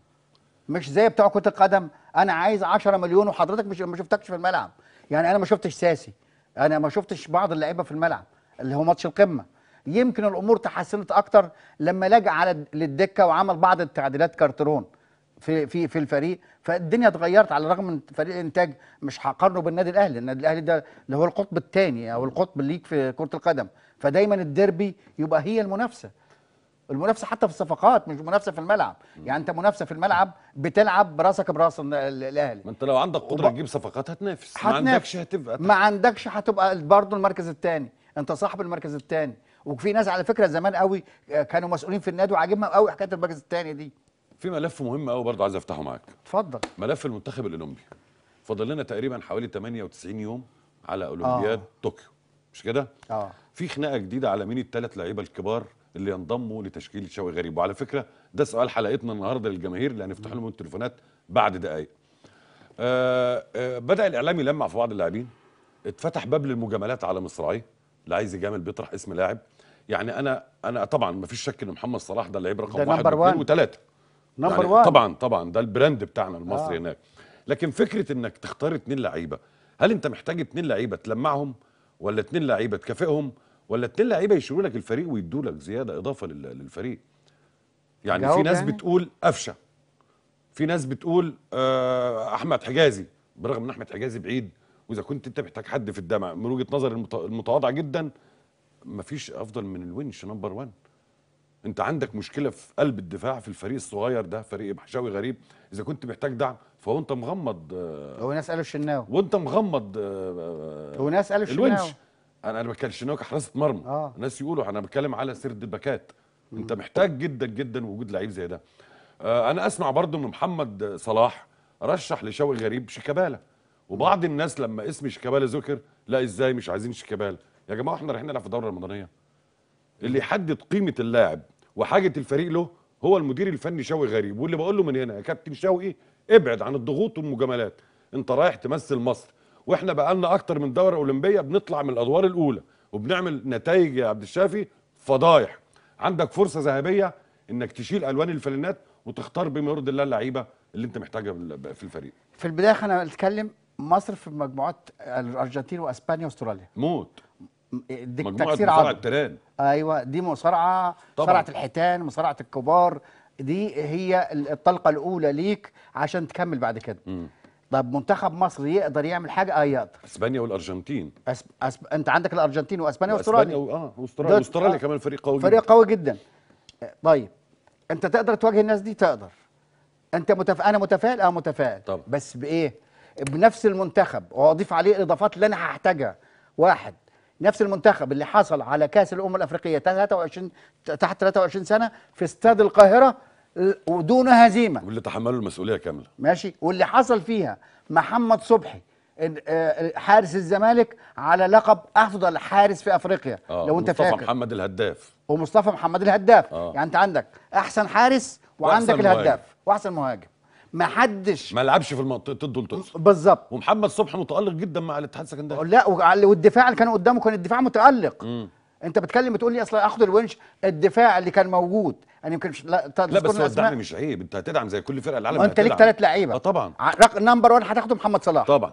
مش زي بتوع كره القدم انا عايز 10 مليون وحضرتك مش ما شفتكش في الملعب يعني انا ما شفتش ساسي انا ما شفتش بعض اللعيبه في الملعب اللي هو ماتش القمه يمكن الامور تحسنت اكتر لما لجا على للدكه وعمل بعض التعديلات كارترون في في في الفريق فالدنيا اتغيرت على الرغم من فريق الانتاج مش هقارنه بالنادي الاهلي النادي الاهلي ده اللي هو القطب الثاني او القطب الليج في كره القدم فدايما الديربي يبقى هي المنافسه المنافسه حتى في الصفقات مش منافسه في الملعب يعني انت منافسه في الملعب بتلعب براسك براس الاهلي ما انت لو عندك قدره وب... تجيب صفقات هتنافس ما عندكش هتبقى ما عندكش هتبقى برضه المركز الثاني انت صاحب المركز الثاني وفي ناس على فكره زمان قوي آه، كانوا مسؤولين في النادي وعاجبهم قوي حكايه المركز الثاني دي في ملف مهم قوي برضه عايز افتحه معاك اتفضل ملف المنتخب الاولمبي فاضل لنا تقريبا حوالي 98 يوم على اولمبياد آه. طوكيو مش كده؟ اه في خناقه جديده على مين الثلاث لعيبه الكبار اللي ينضموا لتشكيل شوقي غريب وعلى فكره ده سؤال حلقتنا النهارده للجماهير اللي هنفتح لهم التليفونات بعد دقائق. آه آه بدا الاعلام يلمع في بعض اللاعبين اتفتح باب للمجاملات على مصراعيه اللي عايز يجامل بيطرح اسم لاعب يعني انا انا طبعا ما فيش شك ان محمد صلاح ده اللعيب رقم ده واحد واثنين وثلاثه نمبر يعني طبعا طبعا ده البراند بتاعنا المصري آه. هناك لكن فكره انك تختار اتنين لعيبه هل انت محتاج اتنين لعيبه تلمعهم ولا اتنين لعيبه تكافئهم ولا اتنين لعيبه يشيلوا لك الفريق ويدوا لك زياده اضافه للفريق يعني في ناس يعني. بتقول قفشه في ناس بتقول آه، احمد حجازي برغم ان احمد حجازي بعيد واذا كنت انت محتاج حد في الدمع من وجهه نظري المتواضعه جدا مفيش افضل من الونش نمبر 1 انت عندك مشكله في قلب الدفاع في الفريق الصغير ده فريق محشاوي غريب اذا كنت محتاج دعم فانت مغمض آه، هو ناس قالوا الشناوي وانت مغمض آه، آه، هو ناس قالوا الشناوي الونش انا انا بتكلم الشناوي كحراسه مرمى آه. الناس يقولوا انا بتكلم على سرد الدباكات انت محتاج جدا جدا وجود لعيب زي ده انا اسمع برضو من محمد صلاح رشح لشوقي غريب شيكابالا وبعض الناس لما اسم شيكابالا ذكر لا ازاي مش عايزين شيكابالا يا جماعه احنا رايحين نلعب في الدوره الرمضانيه اللي يحدد قيمه اللاعب وحاجه الفريق له هو المدير الفني شوقي غريب واللي بقول له من هنا يا كابتن شوقي ابعد عن الضغوط والمجاملات انت رايح تمثل مصر واحنا بقى لنا اكتر من دوره اولمبيه بنطلع من الادوار الاولى وبنعمل نتائج يا عبد الشافي فضايح عندك فرصه ذهبيه انك تشيل الوان الفلنات وتختار بما يرضي الله اللعيبه اللي انت محتاجها في الفريق في البدايه خلينا نتكلم مصر في مجموعات الارجنتين واسبانيا واستراليا موت دي مجموعه مصارعه التران ايوه دي مصارعه مصارعه الحيتان مصارعه الكبار دي هي الطلقه الاولى ليك عشان تكمل بعد كده مم. طب منتخب مصر يقدر يعمل حاجه اه يقدر اسبانيا والارجنتين أسب... أسب... انت عندك الارجنتين واسبانيا واستراليا و... اه واستراليا واستراليا آه. كمان فريق قوي فريق قوي جدا آه، طيب انت تقدر تواجه الناس دي تقدر انت متف... انا متفائل اه متفائل طبعا. بس بايه بنفس المنتخب واضيف عليه الاضافات اللي انا هحتاجها واحد نفس المنتخب اللي حصل على كاس الامم الافريقيه 23 تحت 23 سنه في استاد القاهره ودون هزيمه واللي تحملوا المسؤوليه كامله ماشي واللي حصل فيها محمد صبحي آه، حارس الزمالك على لقب افضل حارس في افريقيا آه لو انت فاكر مصطفى محمد الهداف ومصطفى محمد الهداف آه يعني انت عندك احسن حارس وعندك وأحسن الهداف مهاجم. واحسن مهاجم ما حدش ما لعبش في منطقه الضد بالظبط ومحمد صبحي متالق جدا مع الاتحاد السكندري لا والدفاع اللي كان قدامه كان الدفاع متالق م. انت بتكلم بتقول لي اصلا اخد الونش الدفاع اللي كان موجود انا يمكن مش لا, لا بس هو الدعم مش عيب انت هتدعم زي كل فرقه العالم انت ليك ثلاث لعيبه اه طبعا رق... نمبر 1 هتاخده محمد صلاح طبعا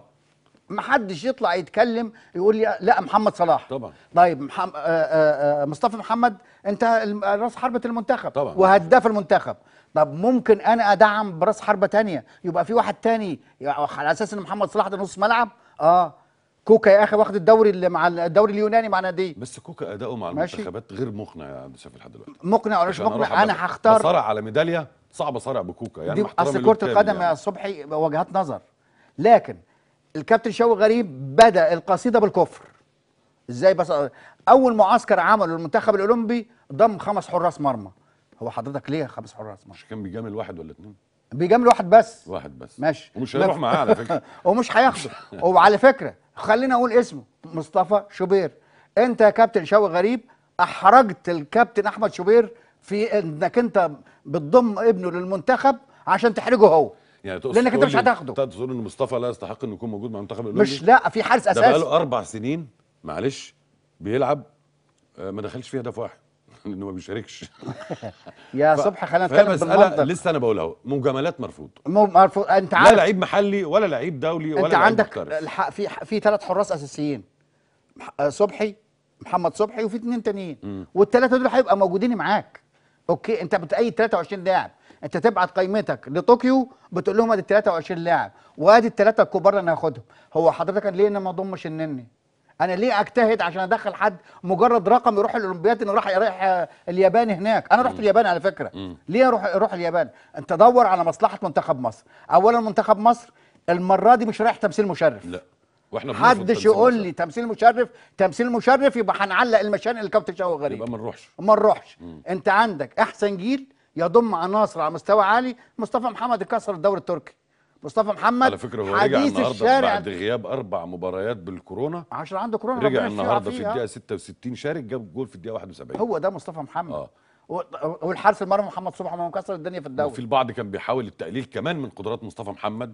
ما حدش يطلع يتكلم يقول لي لا محمد صلاح طبعا طيب محم... آآ آه، آآ آه، آه، مصطفى محمد انت راس حربه المنتخب طبعا وهداف المنتخب طب ممكن انا ادعم براس حربه تانية يبقى في واحد تاني على اساس ان محمد صلاح ده نص ملعب اه كوكا يا اخي واخد الدوري اللي مع الدوري اليوناني مع نادي بس كوكا اداؤه مع ماشي. المنتخبات غير مقنع يا عبد الشافي لحد دلوقتي مقنع ولا مش مقنع انا هختار صارع على ميداليه صعب اصارع بكوكا يعني اصل كره القدم يعني. يا صبحي وجهات نظر لكن الكابتن شوقي غريب بدا القصيده بالكفر ازاي بس اول معسكر عمله المنتخب الاولمبي ضم خمس حراس مرمى هو حضرتك ليه خمس حراس مرمى مش كان بيجامل واحد ولا اتنين بيجامل واحد بس واحد بس ماشي ومش هيروح معاه على فكره ومش هياخده وعلى فكره خليني اقول اسمه مصطفى شوبير انت يا كابتن شوقي غريب احرجت الكابتن احمد شوبير في انك انت بتضم ابنه للمنتخب عشان تحرجه هو يعني تقصد لانك انت مش هتاخده انت تقول ان مصطفى لا يستحق انه يكون موجود مع المنتخب الاولمبي مش لا في حارس اساسي ده بقاله اربع سنين معلش بيلعب آه، ما دخلش فيه هدف واحد لانه ما بيشاركش يا ف... صبحي خلينا نتكلم بالمنطق لسه انا بقولها اهو مجاملات مرفوض مرفوض انت عارف لا لعيب محلي ولا لعيب دولي ولا انت عندك الحق في في ثلاث حراس اساسيين آه، صبحي محمد صبحي وفي اثنين تانيين والثلاثه دول هيبقى موجودين معاك اوكي انت بتأيد 23 لاعب انت تبعت قائمتك لطوكيو بتقول لهم ادي 23 لاعب وادي الثلاثه الكبار اللي انا هاخدهم هو حضرتك ليه انا ما اضمش النني انا ليه اجتهد عشان ادخل حد مجرد رقم يروح الاولمبياد انه راح رايح آه، اليابان هناك انا رحت اليابان على فكره ليه اروح اروح اليابان انت دور على مصلحه منتخب مصر اولا منتخب مصر المره دي مش رايح تمثيل مشرف لا واحنا حدش يقول لي تمثيل مشرف تمثيل مشرف يبقى هنعلق المشان اللي كابتن شوقي غريب يبقى ما نروحش ما نروحش انت عندك احسن جيل يضم عناصر على مستوى عالي مصطفى محمد كسر الدوري التركي مصطفى محمد على فكره هو رجع النهارده بعد غياب اربع مباريات بالكورونا عشان عنده كورونا رجع النهارده في الدقيقه 66 شارك جاب جول في الدقيقه 71 هو ده مصطفى محمد اه والحارس المرمى محمد صبحي ما مكسر الدنيا في الدوري وفي البعض كان بيحاول التقليل كمان من قدرات مصطفى محمد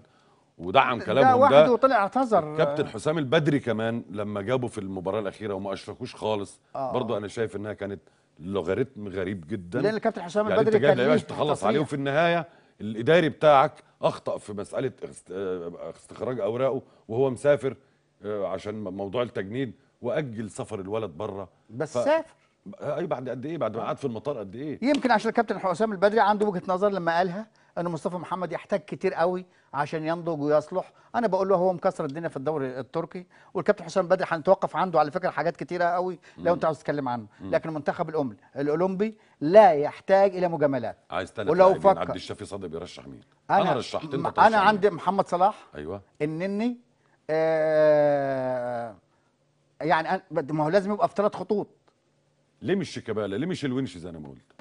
ودعم كلامه ده واحد وطلع اعتذر كابتن حسام البدري كمان لما جابه في المباراه الاخيره وما اشركوش خالص آه برضه انا شايف انها كانت لوغاريتم غريب جدا لان الكابتن حسام يعني البدري كان ليه تخلص عليه وفي النهايه الاداري بتاعك اخطا في مساله آه، استخراج اوراقه وهو مسافر آه، عشان موضوع التجنيد واجل سفر الولد بره بس ف... سافر آه، اي بعد قد ايه بعد ما قعد في المطار قد ايه يمكن عشان الكابتن حسام البدري عنده وجهه نظر لما قالها ان مصطفى محمد يحتاج كتير قوي عشان ينضج ويصلح انا بقول له هو مكسر الدنيا في الدوري التركي والكابتن حسام بدري هنتوقف عنده على فكره حاجات كتيره قوي لو انت عاوز تتكلم عنه لكن المنتخب الاولمبي لا يحتاج الى مجاملات عايز ولو فكر عبد الشافي صدق بيرشح مين انا, أنا رشحت انت انا عندي محمد صلاح ايوه النني آه يعني ما هو لازم يبقى في ثلاث خطوط ليه مش شيكابالا ليه مش الونش زي انا ما قلت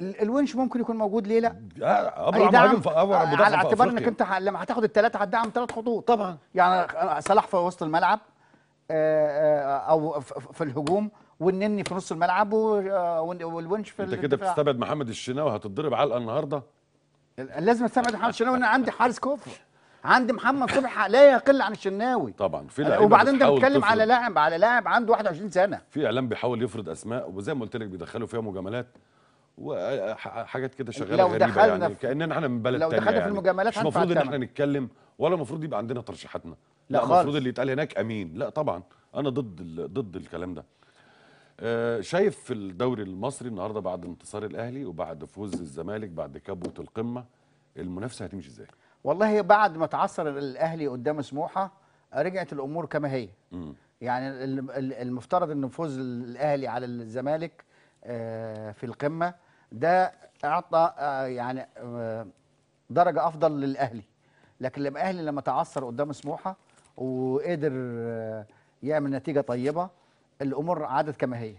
الونش ممكن يكون موجود ليه لا؟ آه، ابرع مهاجم في ابرع على اعتبار انك انت لما هتاخد الثلاثه هتدعم ثلاث خطوط طبعا يعني صلاح في وسط الملعب آه، آه، او في الهجوم والنني في نص الملعب والونش في انت كده بتستبعد محمد الشناوي هتتضرب علقه النهارده لازم استبعد محمد الشناوي انا عندي حارس كفر عندي محمد صبحي لا يقل عن الشناوي طبعا في لعيبه وبعدين انت بتتكلم على لاعب على لاعب عنده 21 سنه في اعلام بيحاول يفرض اسماء وزي ما قلت لك بيدخلوا فيها مجاملات وحاجات كده شغاله لو غريبه يعني كاننا احنا من بلد لو دخلنا يعني. في المجاملات مش المفروض ان احنا نتكلم ولا المفروض يبقى عندنا ترشيحاتنا لا, المفروض اللي يتقال هناك امين لا طبعا انا ضد ضد الكلام ده آه شايف في الدوري المصري النهارده بعد انتصار الاهلي وبعد فوز الزمالك بعد كبوه القمه المنافسه هتمشي ازاي والله بعد ما تعثر الاهلي قدام سموحه رجعت الامور كما هي م. يعني المفترض ان فوز الاهلي على الزمالك آه، في القمه ده اعطى آه، يعني آه، درجه افضل للاهلي لكن لما الاهلي لما تعثر قدام سموحه وقدر آه، يعمل نتيجه طيبه الامور عادت كما هي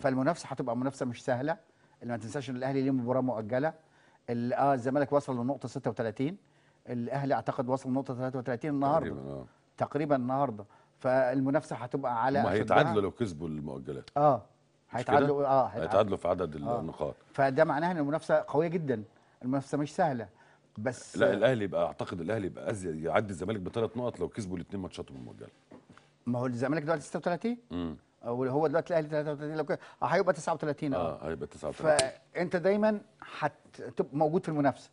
فالمنافسه هتبقى منافسه مش سهله اللي ما تنساش ان الاهلي ليه مباراه مؤجله اه الزمالك وصل لنقطه 36 الاهلي اعتقد وصل لنقطه 33 النهارده تقريبا, تقريبا النهارده فالمنافسه هتبقى على ما هيتعادلوا لو كسبوا المؤجلات اه هيتعادلوا اه هيتعادلوا في عدد آه. النقاط فده معناها ان المنافسه قويه جدا المنافسه مش سهله بس لا الاهلي بقى اعتقد الاهلي بقى يعدي الزمالك بثلاث نقط لو كسبوا الاثنين ماتشاتهم المؤجله ما هو الزمالك دلوقتي 36 امم هو دلوقتي الاهلي 33 لو كده هيبقى 39 آه. اه هيبقى 39 فانت دايما هتبقى موجود في المنافسه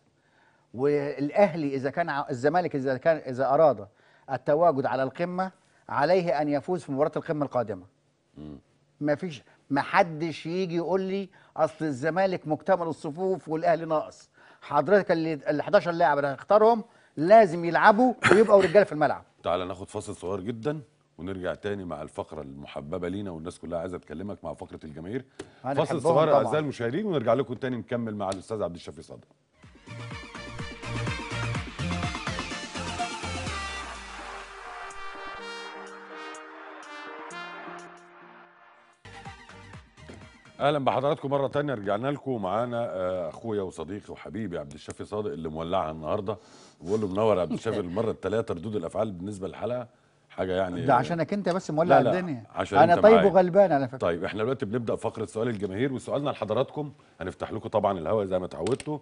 والاهلي اذا كان الزمالك اذا كان اذا اراد التواجد على القمه عليه ان يفوز في مباراه القمه القادمه ما فيش محدش يجي يقول لي اصل الزمالك مكتمل الصفوف والاهلي ناقص حضرتك ال 11 لاعب اللي هنختارهم لازم يلعبوا ويبقوا رجاله في الملعب تعال ناخد فاصل صغير جدا ونرجع تاني مع الفقره المحببه لينا والناس كلها عايزه تكلمك مع فقره الجماهير فاصل صغير اعزائي المشاهدين ونرجع لكم تاني نكمل مع الاستاذ عبد الشافي صادق اهلا بحضراتكم مره تانية رجعنا لكم معانا آه، اخويا وصديقي وحبيبي عبد الشافي صادق اللي مولعها النهارده بقول له منور يا عبد الشافي المره الثلاثه ردود الافعال بالنسبه للحلقه حاجه يعني ده عشانك انت بس مولع لا لا الدنيا عشان انا طيب معاي. وغلبان على فكره طيب احنا دلوقتي بنبدا فقره سؤال الجماهير وسؤالنا لحضراتكم هنفتح لكم طبعا الهواء زي ما اتعودتوا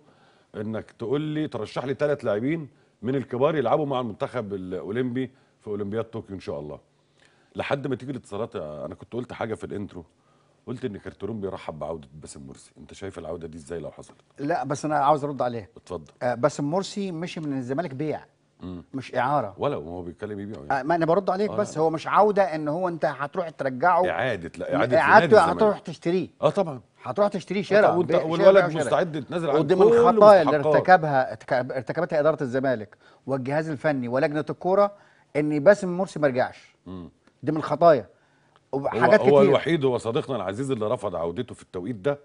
انك تقول لي ترشح لي ثلاث لاعبين من الكبار يلعبوا مع المنتخب الاولمبي في اولمبياد طوكيو ان شاء الله لحد ما تيجي الاتصالات انا كنت قلت حاجه في الانترو قلت ان كرتون بيرحب بعوده باسم مرسي انت شايف العوده دي ازاي لو حصلت لا بس انا عاوز ارد عليها اتفضل آه باسم مرسي مشي من الزمالك بيع مم. مش اعاره ولو هو بيتكلم يبيعه يعني. آه ما انا برد عليك آه بس هو مش عوده ان هو انت هتروح ترجعه اعاده لا اعاده اعاده هتروح تشتريه اه طبعا هتروح تشتريه شراء وانت والولد مستعد تنزل على من الخطايا اللي ارتكبها ارتكبتها اداره الزمالك والجهاز الفني ولجنه الكوره ان باسم مرسي ما رجعش دي من الخطايا وحاجات كتير هو الوحيد هو صديقنا العزيز اللي رفض عودته في التوقيت ده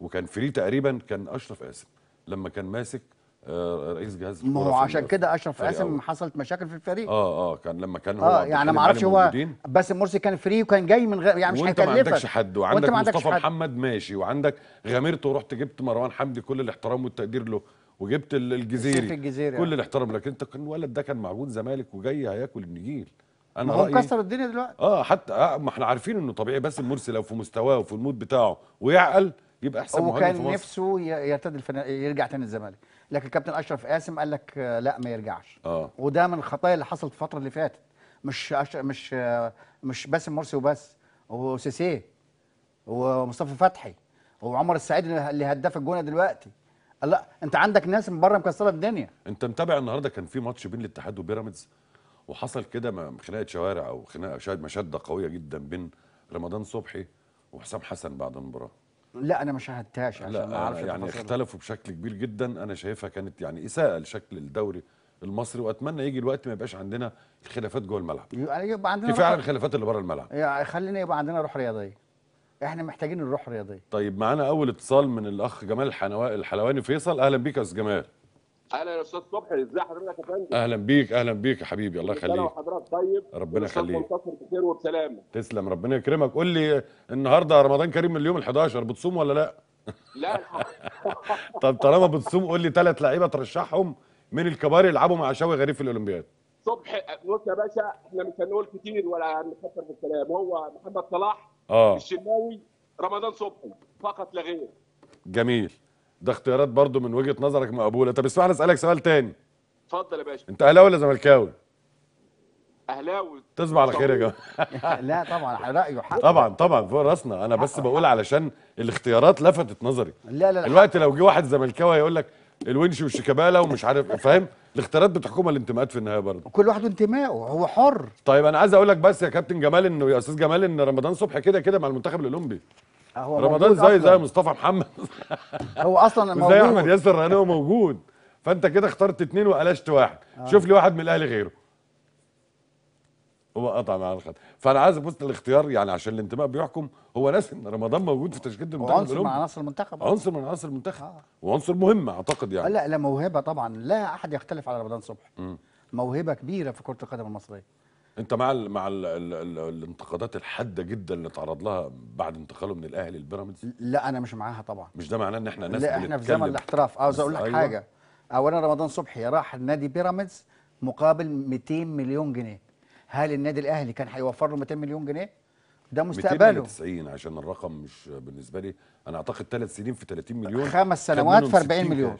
وكان فري تقريبا كان اشرف قاسم لما كان ماسك آه، رئيس جهاز ما هو عشان كده اشرف قاسم حصلت مشاكل في الفريق اه اه كان لما كان هو اه يعني ما اعرفش هو باسم مرسي كان فري وكان جاي من غير يعني مش هيكلفك وانت ما عندكش حد وعندك مصطفى حد. محمد ماشي وعندك غامرته ورحت جبت مروان حمدي كل الاحترام والتقدير له وجبت الجزيري, الجزيري كل آه. الاحترام لكن انت كان الولد ده كان معجون زمالك وجاي هياكل النجيل انا هو مكسر الدنيا دلوقتي اه حتى آه ما احنا عارفين انه طبيعي باسم مرسي لو في مستواه وفي المود بتاعه ويعقل يبقى احسن مهاجم في مصر كان نفسه يرتدي الفنا... يرجع تاني الزمالك لكن الكابتن اشرف قاسم قال لك آه، لا ما يرجعش آه. وده من الخطايا اللي حصلت الفتره اللي فاتت مش أش... مش آه، مش باسم مرسي وبس وسيسيه ومصطفى فتحي وعمر السعيد اللي هداف الجونه دلوقتي لا انت عندك ناس من بره مكسره الدنيا انت متابع النهارده كان في ماتش بين الاتحاد وبيراميدز وحصل كده خناقه شوارع او خناقه مشاده قويه جدا بين رمضان صبحي وحسام حسن بعد المباراه لا انا ما شاهدتهاش عشان ما اعرفش يعني اختلفوا بشكل كبير جدا انا شايفها كانت يعني اساءه لشكل الدوري المصري واتمنى يجي الوقت ما يبقاش عندنا الخلافات جوه الملعب يبقى عندنا في فعلا الخلافات اللي بره الملعب يعني خلينا يبقى عندنا روح رياضيه احنا محتاجين الروح الرياضيه طيب معانا اول اتصال من الاخ جمال الحلواني فيصل اهلا بيك يا استاذ جمال اهلا يا استاذ صبحي ازي حضرتك يا فندم اهلا بيك اهلا بيك يا حبيبي الله يخليك اهلا وحضرتك طيب ربنا يخليك منتصر بخير وبسلامه تسلم ربنا يكرمك قول لي النهارده رمضان كريم من اليوم ال11 بتصوم ولا لا لا طب طالما بتصوم قول لي ثلاث لعيبه ترشحهم من الكبار يلعبوا مع شوي غريب في الاولمبياد صبحي بص يا باشا احنا مش هنقول كتير ولا هنكتر في الكلام هو محمد صلاح اه الشناوي رمضان صبحي فقط لا غير جميل ده اختيارات برضو من وجهه نظرك مقبوله طب اسمح لي اسالك سؤال تاني اتفضل يا باشا انت اهلاوي ولا زملكاوي اهلاوي تصبح على خير يا جماعه لا طبعا رايه حق طبعا طبعا فوق راسنا انا بس بقول علشان الاختيارات لفتت نظري لا لا لا الوقت لو جه واحد زملكاوي هيقول لك الونشي والشيكابالا ومش عارف فاهم الاختيارات بتحكمها الانتماءات في النهايه برضه كل واحد وانتمائه هو حر طيب انا عايز اقول لك بس يا كابتن جمال انه يا استاذ جمال ان رمضان صبح كده كده مع المنتخب الاولمبي آه، هو رمضان زي زي مصطفى محمد هو اصلا موجود زي احمد ياسر رهاني هو موجود فانت كده اخترت اثنين وقلشت واحد آه. شوف لي واحد من الاهلي غيره هو قطع معاه الخط فانا عايز ابص الاختيار يعني عشان الانتماء بيحكم هو ناس ان رمضان موجود في تشكيله المنتخب عنصر من عناصر المنتخب عنصر من عناصر المنتخب آه. وعنصر مهم اعتقد يعني لا لا موهبه طبعا لا احد يختلف على رمضان صبحي موهبه كبيره في كره القدم المصريه انت مع الـ مع الـ الـ الـ الانتقادات الحاده جدا اللي اتعرض لها بعد انتقاله من الاهلي للبيراميدز لا انا مش معاها طبعا مش ده معناه ان احنا ناس لا احنا في زمن الاحتراف عاوز اقول لك أيوة. حاجه اولا رمضان صبحي راح نادي بيراميدز مقابل 200 مليون جنيه هل النادي الاهلي كان هيوفر له 200 مليون جنيه ده مستقبله 290 عشان الرقم مش بالنسبه لي انا اعتقد ثلاث سنين في 30 مليون خمس سنوات في 40 مليون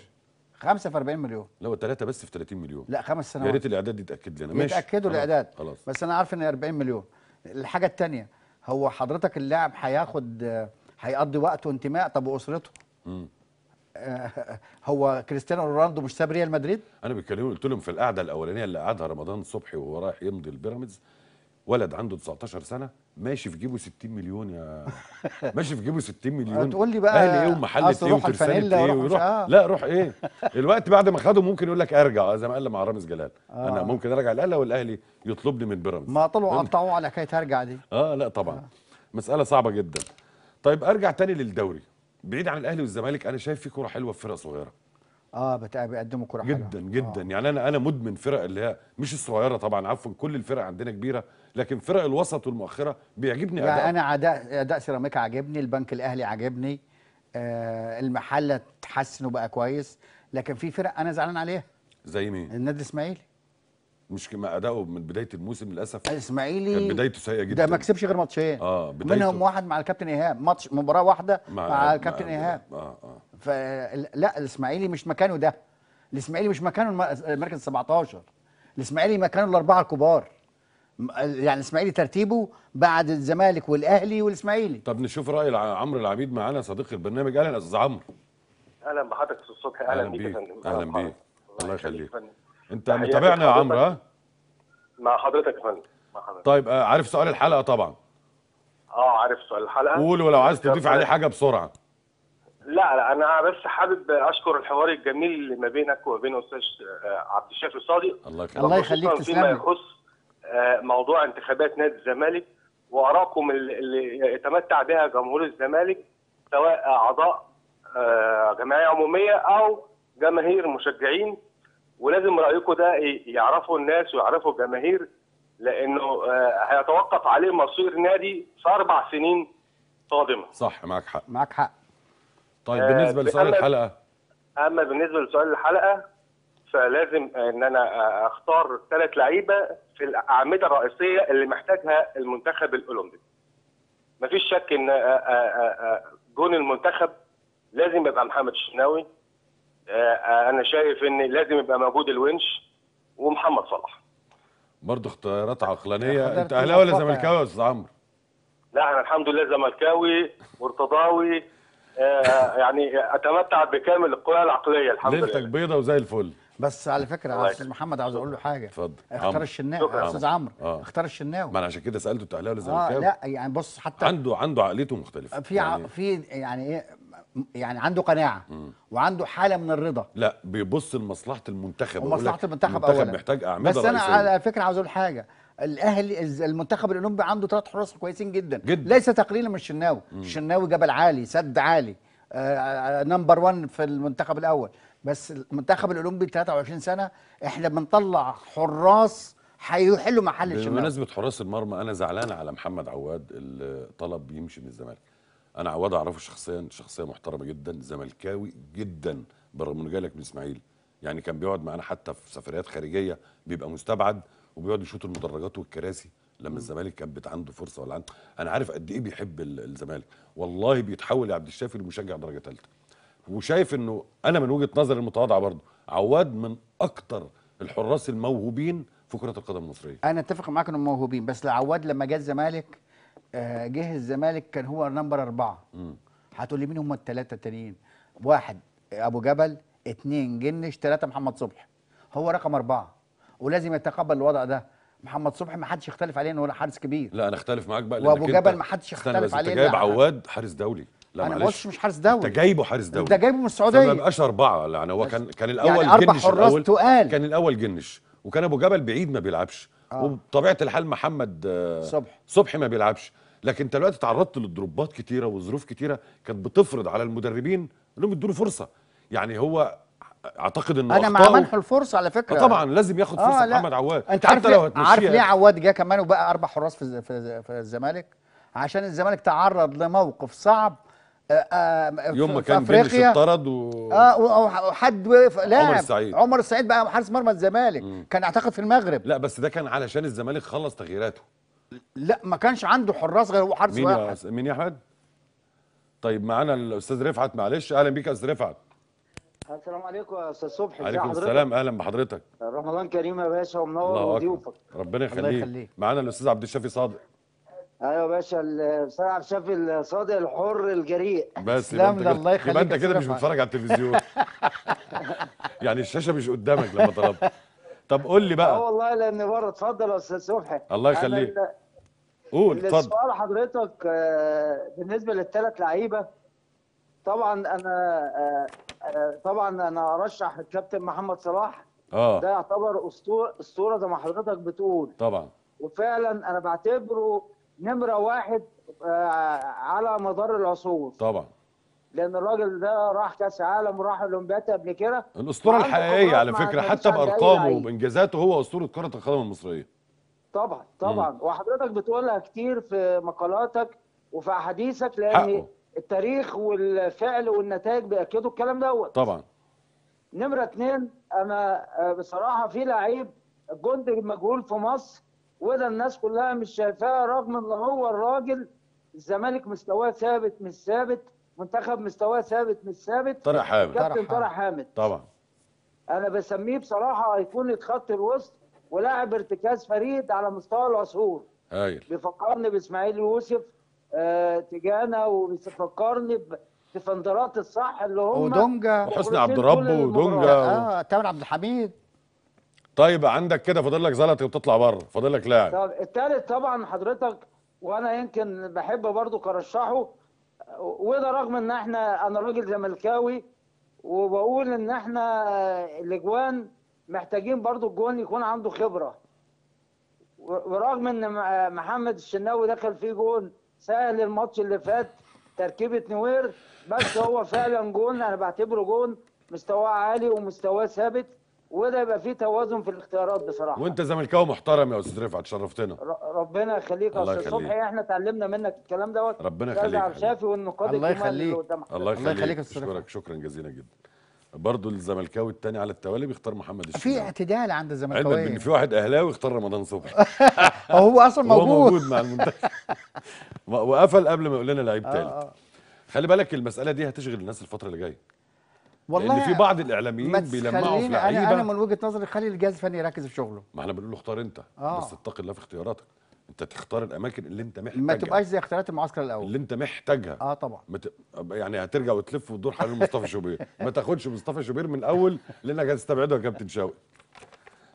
خمسه في 40 مليون لا ثلاثه بس في 30 مليون لا خمس سنوات يا ريت الاعداد يتاكد لي انا ماشي يتاكدوا الاعداد خلاص بس انا عارف ان 40 مليون الحاجه الثانيه هو حضرتك اللاعب هياخد هيقضي وقته انتماء طب واسرته امم هو كريستيانو رونالدو مش ساب ريال مدريد؟ انا بتكلم قلت لهم في القعده الاولانيه اللي قعدها رمضان صبحي وهو رايح يمضي البيراميدز ولد عنده 19 سنه ماشي في جيبه 60 مليون يا ماشي في جيبه 60 مليون تقول لي بقى اهلي ايه ومحل ايه وترسانه ايه ويروح آه. لا روح ايه الوقت بعد ما خده ممكن يقول لك ارجع زي ما قال مع رامز جلال آه. انا ممكن ارجع الاهلي والاهلي يطلبني من بيراميدز ما طلعوا قطعوه على حكايه ارجع دي اه لا طبعا آه. مساله صعبه جدا طيب ارجع تاني للدوري بعيد عن الاهلي والزمالك انا شايف في كوره حلوه في فرق صغيره اه بيقدموا كره جدا حلوة. جدا آه. يعني انا انا مدمن فرق اللي هي مش الصغيره طبعا عفوا كل الفرق عندنا كبيره لكن فرق الوسط والمؤخره بيعجبني اداء يعني انا اداء اداء سيراميكا عاجبني البنك الاهلي عاجبني آه المحله تحسن وبقى كويس لكن في فرق انا زعلان عليها زي مين النادي الاسماعيلي مش كما اداؤه من بدايه الموسم للاسف الاسماعيلي كان بدايته سيئه جدا ده ما كسبش غير ماتشين اه بدايته منهم واحد مع الكابتن ايهاب ماتش مباراه واحده مع, مع الكابتن ايهاب اه اه فلا الاسماعيلي مش مكانه ده الاسماعيلي مش مكانه المركز 17 الاسماعيلي مكانه الاربعه الكبار يعني الاسماعيلي ترتيبه بعد الزمالك والاهلي والاسماعيلي طب نشوف راي عمرو العبيد معانا صديق البرنامج اهلا يا استاذ عمرو اهلا بحضرتك استاذ صبحي اهلا بيك اهلا بيك الله يخليك انت متابعنا يا عمرو ها مع حضرتك يا فندم مع حضرتك طيب آه، عارف سؤال الحلقه طبعا اه عارف سؤال الحلقه قول ولو عايز تضيف عليه حاجه بسرعه لا لا انا بس حابب اشكر الحوار الجميل اللي ما بينك وما بين استاذ آه، عبد الشافي صادق الله يخليك الله يخليك تسلم فيما يخص آه، موضوع انتخابات نادي الزمالك وارائكم اللي يتمتع بها جمهور الزمالك سواء اعضاء آه، جمعيه عموميه او جماهير مشجعين ولازم رايكم ده يعرفوا الناس ويعرفوا الجماهير لانه هيتوقف عليه مصير نادي في اربع سنين قادمه صح معك حق معك حق طيب بالنسبه آه، لسؤال الحلقه اما بالنسبه لسؤال الحلقه فلازم ان انا اختار ثلاث لعيبه في الاعمده الرئيسيه اللي محتاجها المنتخب الاولمبي. مفيش شك ان آه، آه، جون المنتخب لازم يبقى محمد الشناوي انا شايف ان لازم يبقى موجود الونش ومحمد صلاح. برضه اختيارات عقلانيه انت اهلاوي ولا زملكاوي يا استاذ عمرو؟ لا انا الحمد لله زملكاوي مرتضاوي آه، يعني اتمتع بكامل القوى العقليه الحمد لله ليلتك بيضه وزي الفل بس على فكره يا استاذ محمد عاوز اقول له حاجه اتفضل اختار الشناوي يا استاذ عمرو آه. اختار الشناوي ما انا عشان كده سالته انت اهلاوي ولا زملكاوي اه لا يعني بص حتى عنده عنده عقليته مختلفه في يعني في يعني ايه يعني عنده قناعه مم. وعنده حاله من الرضا لا بيبص لمصلحه المنتخب ومصلحه المنتخب, المنتخب محتاج اعمده بس انا على فكره عاوز اقول حاجه الاهلي المنتخب الاولمبي عنده ثلاث حراس كويسين جدا, جدا. ليس تقليلا من الشناوي الشناوي جبل عالي سد عالي آه, آه، نمبر 1 في المنتخب الاول بس المنتخب الاولمبي 23 سنه احنا بنطلع حراس هيحلوا محل الشناوي بمناسبه حراس المرمى انا زعلان على محمد عواد اللي طلب يمشي من الزمالك انا عواد اعرفه شخصيا شخصيه محترمه جدا زملكاوي جدا بالرغم انه جاي لك من اسماعيل يعني كان بيقعد معانا حتى في سفريات خارجيه بيبقى مستبعد وبيقعد يشوط المدرجات والكراسي لما الزمالك كان بت عنده فرصه ولا عنده انا عارف قد ايه بيحب الزمالك والله بيتحول لعبد الشافي لمشجع درجه ثالثه وشايف انه انا من وجهه نظري المتواضعه برضه عواد من اكتر الحراس الموهوبين في كره القدم المصريه انا اتفق معاك انه موهوبين بس عواد لما جه الزمالك آه، جه الزمالك كان هو نمبر أربعة هتقول لي مين هم الثلاثة التانيين واحد أبو جبل اثنين جنش ثلاثه محمد صبحي هو رقم أربعة ولازم يتقبل الوضع ده محمد صبحي ما حدش يختلف عليه انه هو حارس كبير لا انا اختلف معاك بقى وابو جبل ما حدش يختلف عليه انت جايب عواد حارس دولي لا انا معلش مش حارس دولي انت جايبه حارس دولي انت جايبه من السعوديه ما بقاش اربعه يعني هو كان كان يعني الاول يعني أربع جنش حراس الأول تقال كان الاول جنش وكان ابو جبل بعيد ما بيلعبش آه. وبطبيعه الحال محمد آه، صبحي صبحي ما بيلعبش لكن انت دلوقتي تعرضت لضربات كتيره وظروف كتيره كانت بتفرض على المدربين انهم يدوا فرصه يعني هو اعتقد انه انا مع منحه الفرصه على فكره آه، طبعا لازم ياخد فرصه آه محمد عواد انت عارف لو عارف ليه عواد جه كمان وبقى اربع حراس في في الزمالك عشان الزمالك تعرض لموقف صعب آه، آه، يوم ما كان جنش اتطرد و اه وحد لا عمر السعيد عمر السعيد بقى حارس مرمى الزمالك مم. كان اعتقد في المغرب لا بس ده كان علشان الزمالك خلص تغييراته لا ما كانش عنده حراس غير هو حارس مين واحد مين يا احمد؟ طيب معانا الاستاذ رفعت معلش اهلا بيك يا استاذ رفعت السلام عليكم يا استاذ صبحي عليكم السلام اهلا بحضرتك رمضان كريم يا باشا ومنور وضيوفك ربنا يخليك معانا الاستاذ عبد الشافي صادق ايوه يا باشا الاستاذ عبد الشافي الصادق الحر الجريء بس يبقى انت الله يخليك يبقى انت كده مش بتتفرج على التلفزيون يعني الشاشه مش قدامك لما طلبت طب قول لي بقى اه والله لان بره اتفضل يا استاذ صبحي الله يخليك قول اتفضل السؤال حضرتك آه، بالنسبه للثلاث لعيبه طبعا انا آه، آه، طبعا انا ارشح الكابتن محمد صلاح اه ده يعتبر اسطوره اسطوره زي ما حضرتك بتقول طبعا وفعلا انا بعتبره نمره واحد آه، على مدار العصور طبعا لان الراجل ده راح كاس عالم وراح اولمبيات قبل كده الاسطوره الحقيقيه على فكره حتى بارقامه وبانجازاته هو اسطوره كره القدم المصريه طبعا طبعا مم. وحضرتك بتقولها كتير في مقالاتك وفي احاديثك لان حقه. التاريخ والفعل والنتائج بياكدوا الكلام دوت طبعا نمره اثنين انا آه، بصراحه في لعيب جندي مجهول في مصر وده الناس كلها مش شايفاه رغم ان هو الراجل الزمالك مستواه ثابت مش ثابت منتخب مستواه ثابت مش ثابت طارق حامد كابتن طارق حامد طبعا انا بسميه بصراحه ايقونه خط الوسط ولاعب ارتكاز فريد على مستوى العصور هايل بيفكرني باسماعيل يوسف آه، تجاهنا وبيفكرني بسفندرات الصح اللي هم ودونجا وحسني عبد الرب ودونجا اه تامر عبد الحميد طيب عندك كده فاضل لك زلطي وتطلع بره فاضل لك لاعب طب الثالث طبعا حضرتك وانا يمكن بحب برضو كرشحه وده رغم ان احنا انا راجل زملكاوي وبقول ان احنا الاجوان محتاجين برضو الجون يكون عنده خبره ورغم ان محمد الشناوي دخل فيه جون سهل الماتش اللي فات تركيبه نوير بس هو فعلا جون انا بعتبره جون مستواه عالي ومستواه ثابت وده يبقى فيه توازن في الاختيارات بصراحه وانت زملكاوي محترم يا استاذ رفعت شرفتنا ربنا يخليك يا استاذ صبحي احنا اتعلمنا منك الكلام دوت ربنا يخليك والنقاد الله يخليك الله يخليك, الله يخليك. شكرا جزيلا جدا برضه الزملكاوي الثاني على التوالي بيختار محمد الشناوي في اعتدال عند الزملكاوي علما ان في واحد اهلاوي اختار رمضان صبحي هو اصلا موجود هو موجود مع المنتخب وقفل قبل ما يقول لنا لعيب ثالث آه، آه. خلي بالك المساله دي هتشغل الناس الفتره اللي جايه والله لان في بعض الاعلاميين بيلمعوا في لعيبه انا من وجهه نظري خلي الجهاز الفني يركز في شغله ما احنا بنقول له اختار انت آه. بس اتق الله في اختياراتك انت تختار الاماكن اللي انت محتاجها ما تبقاش زي اختيارات المعسكر الاول اللي انت محتاجها اه طبعا مت... يعني هترجع وتلف وتدور حوالين مصطفى شوبير ما تاخدش مصطفى شوبير من الاول لانك هتستبعده يا كابتن شوقي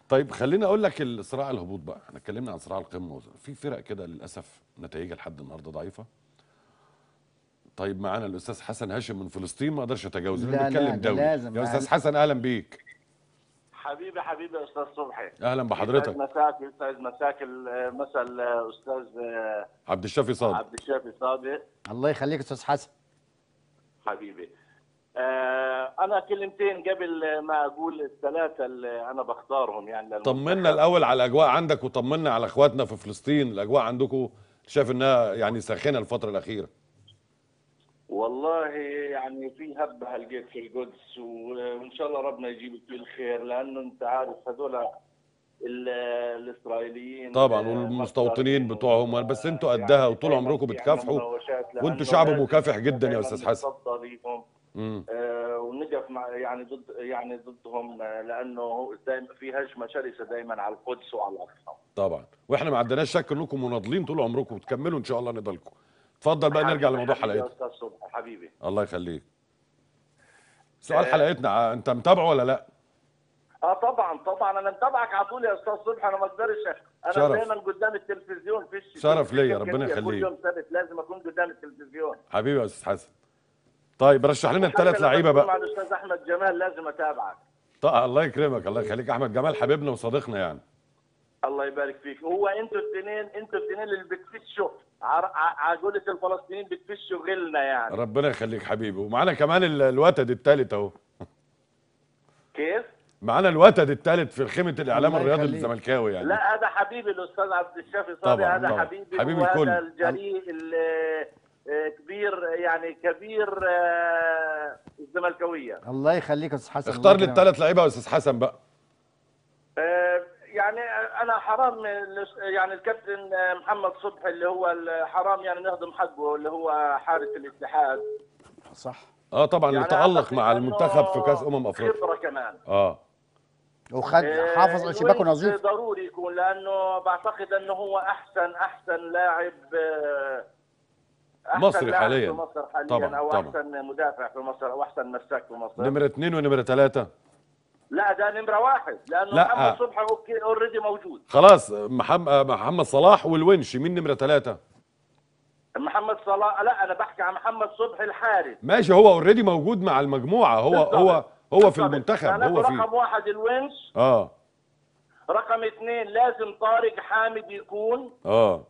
طيب خليني اقول لك الصراع الهبوط بقى احنا اتكلمنا عن صراع القمه في فرق كده للاسف نتائجها لحد النهارده ضعيفه طيب معانا الاستاذ حسن هاشم من فلسطين ما اقدرش اتجاوزه لا لا, لا لازم يا استاذ حسن اهلا بيك حبيبي حبيبي استاذ صبحي اهلا بحضرتك يسعد مساك يسعد مساك آه، مساء الاستاذ آه، عبد الشافي صادق عبد الشافي صادق الله يخليك استاذ حسن حبيبي آه، انا كلمتين قبل ما اقول الثلاثه اللي انا بختارهم يعني طمنا الاول على الاجواء عندك وطمنا على اخواتنا في فلسطين الاجواء عندكم شايف انها يعني ساخنه الفتره الاخيره والله يعني في هبه هلقيت في القدس وان شاء الله ربنا يجيب كل الخير لانه انت عارف هذول الاسرائيليين طبعا آه، والمستوطنين بتوعهم بس آه، انتوا يعني قدها يعني وطول عمركم بتكافحوا وانتوا شعب مكافح جدا يا استاذ حسن آه، ونقف مع يعني ضد يعني ضدهم لانه دايما في هجمه شرسه دايما على القدس وعلى الاقصى طبعا واحنا ما عندناش شك انكم مناضلين طول عمركم وتكملوا ان شاء الله نضالكم اتفضل بقى نرجع لموضوع حلقتنا استاذ صبحي حبيبي الله يخليك سؤال آه. حلقتنا انت متابعه ولا لا؟ اه طبعا طبعا انا متابعك على طول يا استاذ صبحي انا ما اقدرش انا دايما قدام التلفزيون فيش شرف ليا ربنا يخليك كل يوم ثابت لازم اكون قدام التلفزيون حبيبي يا استاذ حسن طيب رشح لنا الثلاث لعيبه بقى طبعا الاستاذ احمد جمال لازم اتابعك طيب الله يكرمك الله يخليك احمد جمال حبيبنا وصديقنا يعني الله يبارك فيك هو انتوا الاثنين انتوا الاثنين اللي بتفتشوا عجوله الفلسطينيين بتفش غلنا يعني ربنا يخليك حبيبي ومعانا كمان الوتد الثالث اهو كيف؟ معانا الوتد الثالث في خيمه الاعلام الرياضي الزملكاوي يعني لا هذا حبيبي الاستاذ عبد الشافي صبري هذا حبيبي حبيبي الكل الجريء كبير يعني كبير آه، الزملكاويه الله يخليك يا استاذ حسن اختار لي الثلاث لعيبه يا استاذ حسن بقى أه يعني انا حرام يعني الكابتن محمد صبحي اللي هو حرام يعني نهضم حقه اللي هو حارس الاتحاد صح اه طبعا يعني تالق مع المنتخب في كاس امم افريقيا خبره كمان اه وخد إيه، حافظ على شباكه نظيف ضروري يكون لانه بعتقد انه هو احسن احسن لاعب آه، أحسن مصري حاليا مصر حاليا طبعا او طبعا. احسن مدافع في مصر او احسن مساك في مصر نمره اثنين ونمره ثلاثه لا ده نمره واحد لانه لا. محمد صبحي اوكي اوريدي موجود خلاص محمد محمد صلاح والونش مين نمره ثلاثه؟ محمد صلاح لا انا بحكي عن محمد صبحي الحارس ماشي هو اوريدي موجود مع المجموعه هو بالضبط. هو هو في المنتخب هو في رقم واحد الونش اه رقم اثنين لازم طارق حامد يكون اه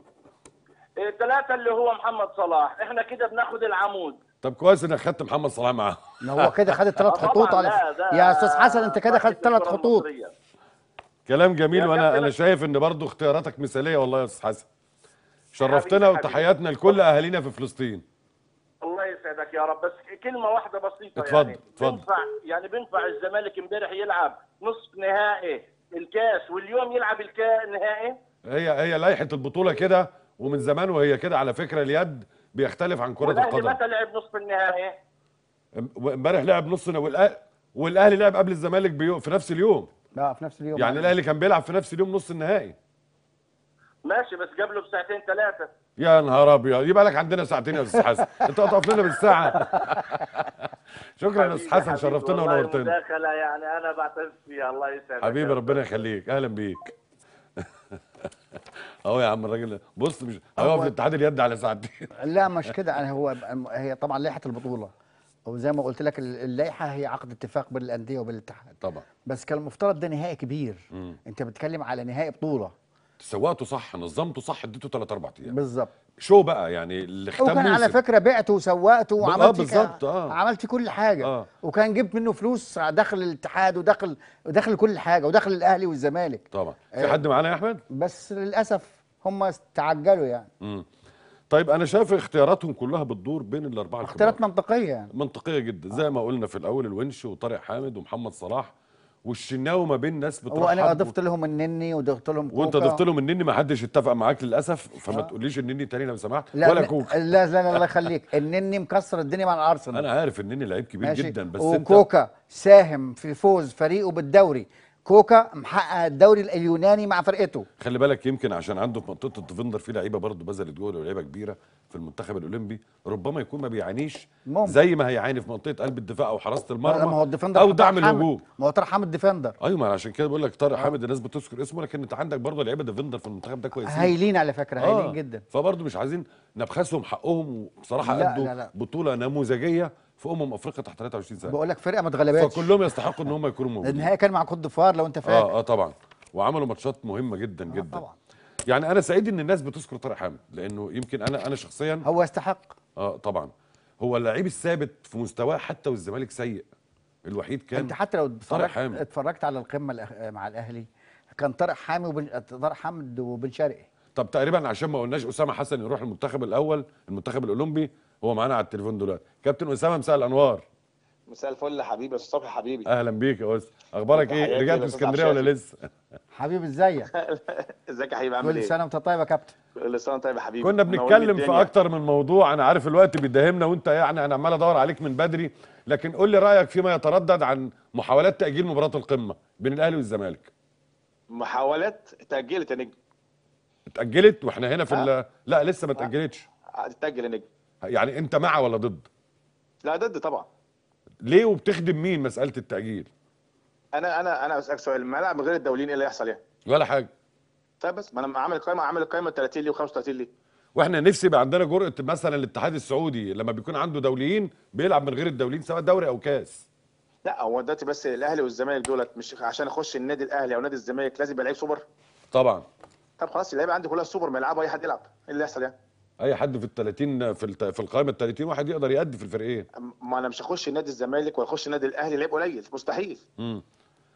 إيه، ثلاثة اللي هو محمد صلاح احنا كده بناخد العمود طب كويس انك خدت محمد صلاح معاه ما هو كده خد الثلاث خطوط على يا استاذ حسن انت كده خدت ثلاث خطوط كلام جميل وانا انا شايف ان برضو اختياراتك مثاليه والله يا استاذ حسن شرفتنا وتحياتنا لكل اهالينا في فلسطين الله يسعدك يا رب بس كلمه واحده بسيطه يعني. اتفضل يعني اتفضل بينفع يعني بينفع الزمالك امبارح يلعب نصف نهائي الكاس واليوم يلعب الكاس نهائي هي هي لائحه البطوله كده ومن زمان وهي كده على فكره اليد بيختلف عن كره القدم والاهلي متى لعب نصف النهائي امبارح لعب نص والأهلي, والاهلي لعب قبل الزمالك بيوم في نفس اليوم لا في نفس اليوم يعني الاهلي كان بيلعب في نفس اليوم نص النهائي ماشي بس قبله بساعتين ثلاثه يا نهار ابيض يبقى لك عندنا ساعتين يا استاذ حسن انت هتقف لنا بالساعه شكرا يا استاذ حسن شرفتنا ونورتنا مداخله يعني انا بعتز فيها الله يسعدك حبيبي ربنا يخليك اهلا بيك اهو يا عم الراجل بص مش هيقف الاتحاد اليد على ساعتين لا مش كده انا يعني هو هي طبعا لائحه البطوله وزي ما قلت لك اللائحه هي عقد اتفاق بين الانديه وبين الاتحاد طبعا بس كان المفترض ده نهائي كبير م. انت بتتكلم على نهائي بطوله سوقته صح نظمته صح اديته 3 4 ايام بالظبط شو بقى يعني اللي ختم وكان على فكره بعته وسوقته آه، وعملت بالظبط اه عملت كل حاجه آه. وكان جبت منه فلوس دخل الاتحاد ودخل ودخل كل حاجه ودخل الاهلي والزمالك طبعا آه، في آه. حد معانا يا احمد بس للاسف هم استعجلوا يعني امم طيب انا شايف اختياراتهم كلها بتدور بين الاربعه اختيارات منطقيه يعني منطقيه جدا زي ما قلنا في الاول الونش وطارق حامد ومحمد صلاح والشناوي ما بين ناس بتروح وانا ضفت لهم النني وضفت لهم كوكا وانت ضفت لهم النني ما حدش اتفق معاك للاسف فما آه. تقوليش النني تاني لو سمحت لا ولا كوكا لا لا لا الله يخليك النني مكسر الدنيا مع الارسنال انا عارف النني لعيب كبير ماشي. جدا بس وكوكا انت... ساهم في فوز فريقه بالدوري كوكا محقق الدوري اليوناني مع فرقته خلي بالك يمكن عشان عنده في منطقه الديفندر في لعيبه برضه بذلت جول ولعيبه كبيره في المنتخب الاولمبي ربما يكون ما بيعانيش ممكن. زي ما هيعاني في منطقه قلب الدفاع او حراسه المرمى ما هو الديفندر او دعم الهجوم ما هو طارق حامد ديفندر ايوه ما عشان كده بقول لك طارق آه. حامد الناس بتذكر اسمه لكن انت عندك برضه لعيبه ديفندر في المنتخب ده كويسين هايلين على فكره هايلين آه. جدا فبرضه مش عايزين نبخسهم حقهم وبصراحه ادوا بطوله نموذجيه في امم افريقيا تحت 23 سنه بقول لك فرقه ما اتغلبتش فكلهم يستحقوا ان هم يكونوا موجودين النهائي كان مع كوت ديفوار لو انت فاكر اه اه طبعا وعملوا ماتشات مهمه جدا آه جدا طبعا يعني انا سعيد ان الناس بتذكر طارق حامد لانه يمكن انا انا شخصيا هو يستحق اه طبعا هو اللعيب الثابت في مستواه حتى والزمالك سيء الوحيد كان انت حتى لو اتفرجت اتفرجت على القمه مع الاهلي كان طارق حامد وبن... طارق حامد وبن شرقي طب تقريبا عشان ما قلناش اسامه حسن يروح المنتخب الاول المنتخب الاولمبي هو معانا على التليفون دلوقتي كابتن اسامه مساء الانوار مساء الفل حبيبي يا استاذ صبحي حبيبي اهلا بيك يا استاذ اخبارك ايه رجعت من اسكندريه ولا لسه حبيبي ازيك ازيك يا حبيبي عامل ايه كل سنه وانت طيب يا كابتن كل سنه طيب يا حبيبي كنا بنتكلم في اكتر من موضوع انا عارف الوقت بيداهمنا وانت يعني انا عمال ادور عليك من بدري لكن قول لي رايك فيما يتردد عن محاولات تاجيل مباراه القمه بين الاهلي والزمالك محاولات اتاجلت يا نجم اتاجلت واحنا هنا في أه؟ لا لسه ما اتاجلتش اتاجل يا نجم يعني انت مع ولا ضد لا ضد طبعا ليه وبتخدم مين مساله التاجيل انا انا انا اسالك سؤال الملاعب غير الدوليين ايه اللي هيحصل يعني ولا حاجه طيب بس ما انا عامل قائمه عامل القائمه 30 ليه و35 ليه واحنا نفسي يبقى عندنا جرأه مثلا الاتحاد السعودي لما بيكون عنده دوليين بيلعب من غير الدوليين سواء دوري او كاس لا هو دلوقتي بس الاهلي والزمالك دولت مش عشان اخش النادي الاهلي او نادي الزمالك لازم يبقى لعيب سوبر طبعا طب خلاص اللعيبه عندي كلها سوبر ما يلعبوا اي حد يلعب ايه اللي يحصل يعني اي حد في ال 30 في في القائمه ال 30 واحد يقدر يأدي في الفريقين ما انا مش هخش نادي الزمالك ولا نادي الاهلي لعيب قليل مستحيل امم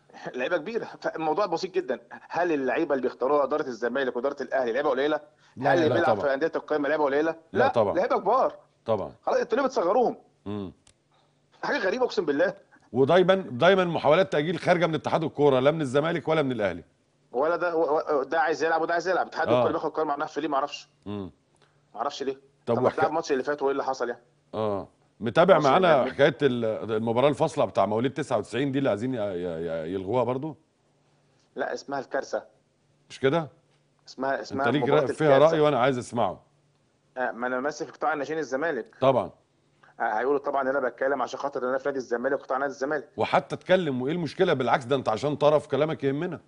لعيبه كبيره فالموضوع بسيط جدا هل اللعيبه اللي بيختاروها اداره الزمالك واداره الاهلي لعيبه قليله؟ هل اللي بيلعب في انديه القائمه لعيبه قليله؟ لا, لا طبعا لعيبه كبار طبعا خلاص انتوا ليه بتصغروهم؟ امم حاجه غريبه اقسم بالله ودايما دايما محاولات تاجيل خارجه من اتحاد الكوره لا من الزمالك ولا من الاهلي ولا ده ده عايز يلعب وده عايز يلعب اتحاد آه. الكوره بياخد قرار مع نفسه ليه ما اعرفش امم معرفش ليه طب, طب وحكي... الماتش اللي فات وايه اللي حصل يعني اه متابع معانا حكايه المباراه الفاصله بتاع مواليد 99 دي اللي عايزين يلغوها برضو لا اسمها الكارثه مش كده اسمها اسمها انت ليك رأي فيها راي وانا عايز اسمعه آه ما انا ماسك في قطاع ناشئين الزمالك طبعا آه، هيقولوا طبعا انا بتكلم عشان خاطر انا في نادي الزمالك وقطاع نادي الزمالك وحتى اتكلم وايه المشكله بالعكس ده انت عشان طرف كلامك يهمنا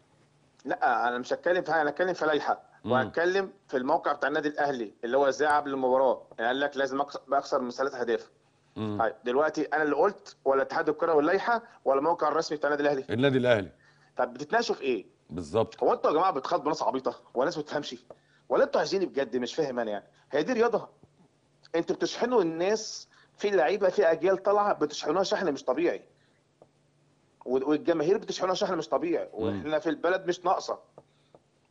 لا انا مش هتكلم في انا هتكلم في لائحه وهتكلم في الموقع بتاع النادي الاهلي اللي هو ازاي قبل المباراه يعني قال لك لازم اخسر من ثلاث اهداف طيب دلوقتي انا اللي قلت ولا اتحاد الكره واللائحه ولا الموقع الرسمي بتاع النادي الاهلي النادي الاهلي طب بتتناقشوا في ايه بالظبط هو انتوا يا جماعه بتخاطبوا ناس عبيطه ولا ناس ما بتفهمش ولا انتوا عايزين بجد مش فاهم انا يعني هي دي رياضه انتوا بتشحنوا الناس في لعيبه في اجيال طالعه بتشحنوها شحن مش طبيعي والجماهير بتشحنها شحن مش طبيعي واحنا في البلد مش ناقصه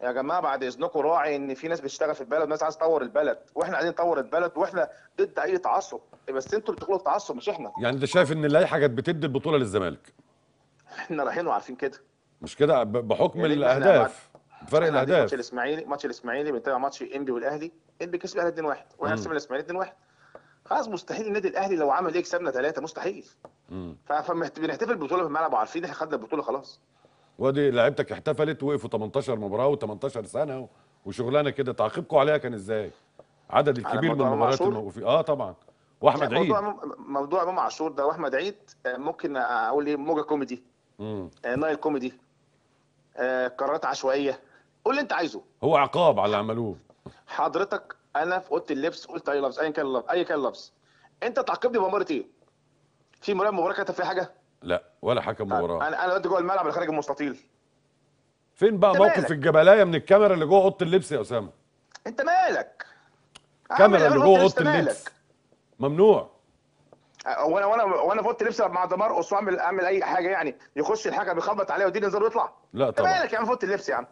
يا جماعه بعد اذنكم راعي ان في ناس بتشتغل في البلد ناس عايز تطور البلد واحنا عايزين نطور البلد واحنا ضد اي تعصب بس انتوا بتقولوا التعصب مش احنا يعني انت شايف ان اللائحه كانت بتدي البطوله للزمالك احنا رايحين وعارفين كده مش كده بحكم يعني الاهداف فرق الاهداف ماتش الاسماعيلي ماتش الاسماعيلي بنتابع ماتش انبي والاهلي انبي كسب الاهلي 2-1 واحنا كسبنا الاسماعيلي 2-1 خلاص مستحيل النادي الاهلي لو عمل ايه كسبنا ثلاثه مستحيل فبنحتفل بالبطوله في الملعب وعارفين احنا خدنا البطوله خلاص وادي لعيبتك احتفلت وقفوا 18 مباراه و18 سنه وشغلانه كده تعاقبكم عليها كان ازاي؟ عدد الكبير من المباريات الموقفين اه طبعا واحمد عيد موضوع موضوع امام عاشور ده واحمد عيد آه، ممكن اقول ايه موجه كوميدي امم نايل كوميدي آه، قرارات عشوائيه قول اللي انت عايزه هو عقاب على اللي عملوه حضرتك انا في اوضه اللبس قلت اي لفظ ايا كان اللفظ اي كان لفظ انت تعاقبني بمباراه ايه؟ في مباراه مباراه كانت فيها حاجه؟ لا ولا حكم مباراه طيب، انا انا جوه الملعب ولا خارج المستطيل فين بقى موقف الجبلايه من الكاميرا اللي جوه اوضه اللبس يا اسامه؟ انت مالك؟ كاميرا اللي ايه جوه اوضه اللبس ممنوع أه، وانا وانا وانا في اوضه اللبس مع دمار قص واعمل اعمل اي حاجه يعني يخش الحكم يخبط عليا ويديني نزار ويطلع لا طبعا مالك يا عم في اوضه اللبس يا عم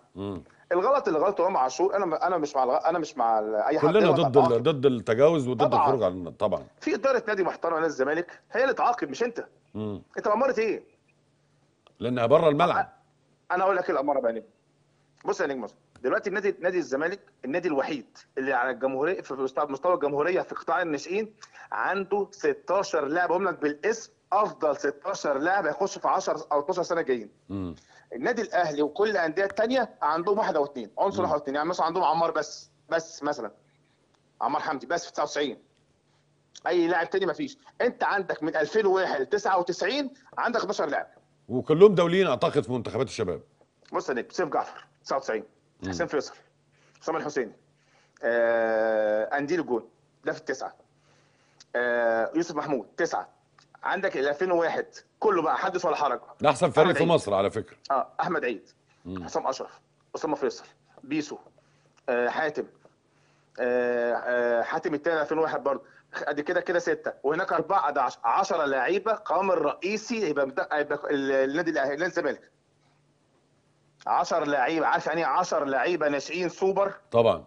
الغلط اللي غلطه امام عاشور انا انا مش مع انا مش مع اي حد كلنا ضد ال... ضد التجاوز وضد الخروج عن طبعا في اداره نادي محترمه نادي الزمالك هي اللي تعاقب مش انت مم. انت اماره ايه؟ لانها بره الملعب انا اقول لك إيه الاماره بقى نجم بص يا نجم دلوقتي النادي نادي الزمالك النادي الوحيد اللي على الجمهوريه في مستوى الجمهوريه في قطاع الناشئين عنده 16 لاعب هم لك بالاسم افضل 16 لاعب هيخشوا في 10 او 12 سنه جايين النادي الاهلي وكل الانديه الثانيه عندهم واحد او اثنين عنصر واحد او اثنين يعني مثلا عندهم عمار بس بس مثلا عمار حمدي بس في 99 اي لاعب ثاني ما فيش انت عندك من 2001 ل 99 عندك 12 لاعب وكلهم دوليين اعتقد في منتخبات الشباب بص يا نجم سيف جعفر 99 حسين فيصل حسام الحسيني آه انديل الجون ده في التسعه آه يوسف محمود تسعه عندك ال 2001 كله بقى حدث ولا حركه ده احسن فريق في مصر على فكره اه احمد عيد مم. حسام اشرف اسامه فيصل بيسو آه حاتم آه آه حاتم الثاني 2001 برضه ادي كده كده سته وهناك اربعه ده 10 لعيبه قام الرئيسي يبقى النادي النادي الزمالك 10 لعيبه عارف يعني ايه 10 لعيبه ناشئين سوبر طبعا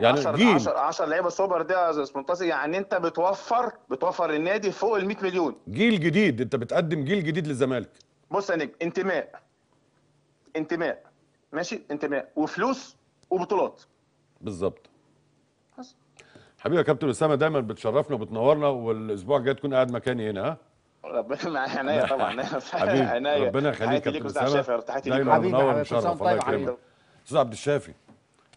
يعني 10 10 10 لعيبه سوبر دي يا استاذ منتصر يعني انت بتوفر بتوفر النادي فوق ال 100 مليون جيل جديد انت بتقدم جيل جديد للزمالك بص يا نجم انتماء انتماء ماشي انتماء وفلوس وبطولات بالظبط حبيبي يا كابتن اسامه دايما بتشرفنا وبتنورنا والاسبوع الجاي تكون قاعد مكاني هنا ها ربنا مع عينيا طبعا حبيبي ربنا يخليك كابتن اسامه دايما منور ومشرف حبيبي استاذ عبد الشافي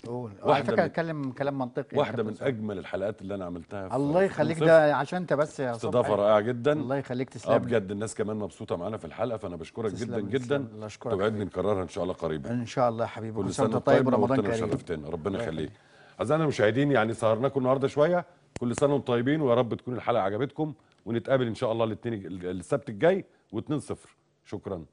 قول على فكره اتكلم كلام منطقي واحده من اجمل الحلقات اللي انا عملتها الله يخليك ده عشان انت بس يا استضافه رائعه جدا الله يخليك تسلم اه بجد الناس كمان مبسوطه معانا في الحلقه فانا بشكرك جدا جدا توعدني نكررها ان شاء الله قريبا ان شاء الله يا حبيبي كل سنه وانت طيب, طيب ورمضان كريم شرفتنا ربنا يخليك اعزائنا المشاهدين يعني سهرناكم النهارده شويه كل سنه وانتم طيبين ويا رب تكون الحلقه عجبتكم ونتقابل ان شاء الله الاثنين السبت الجاي و2 0 شكرا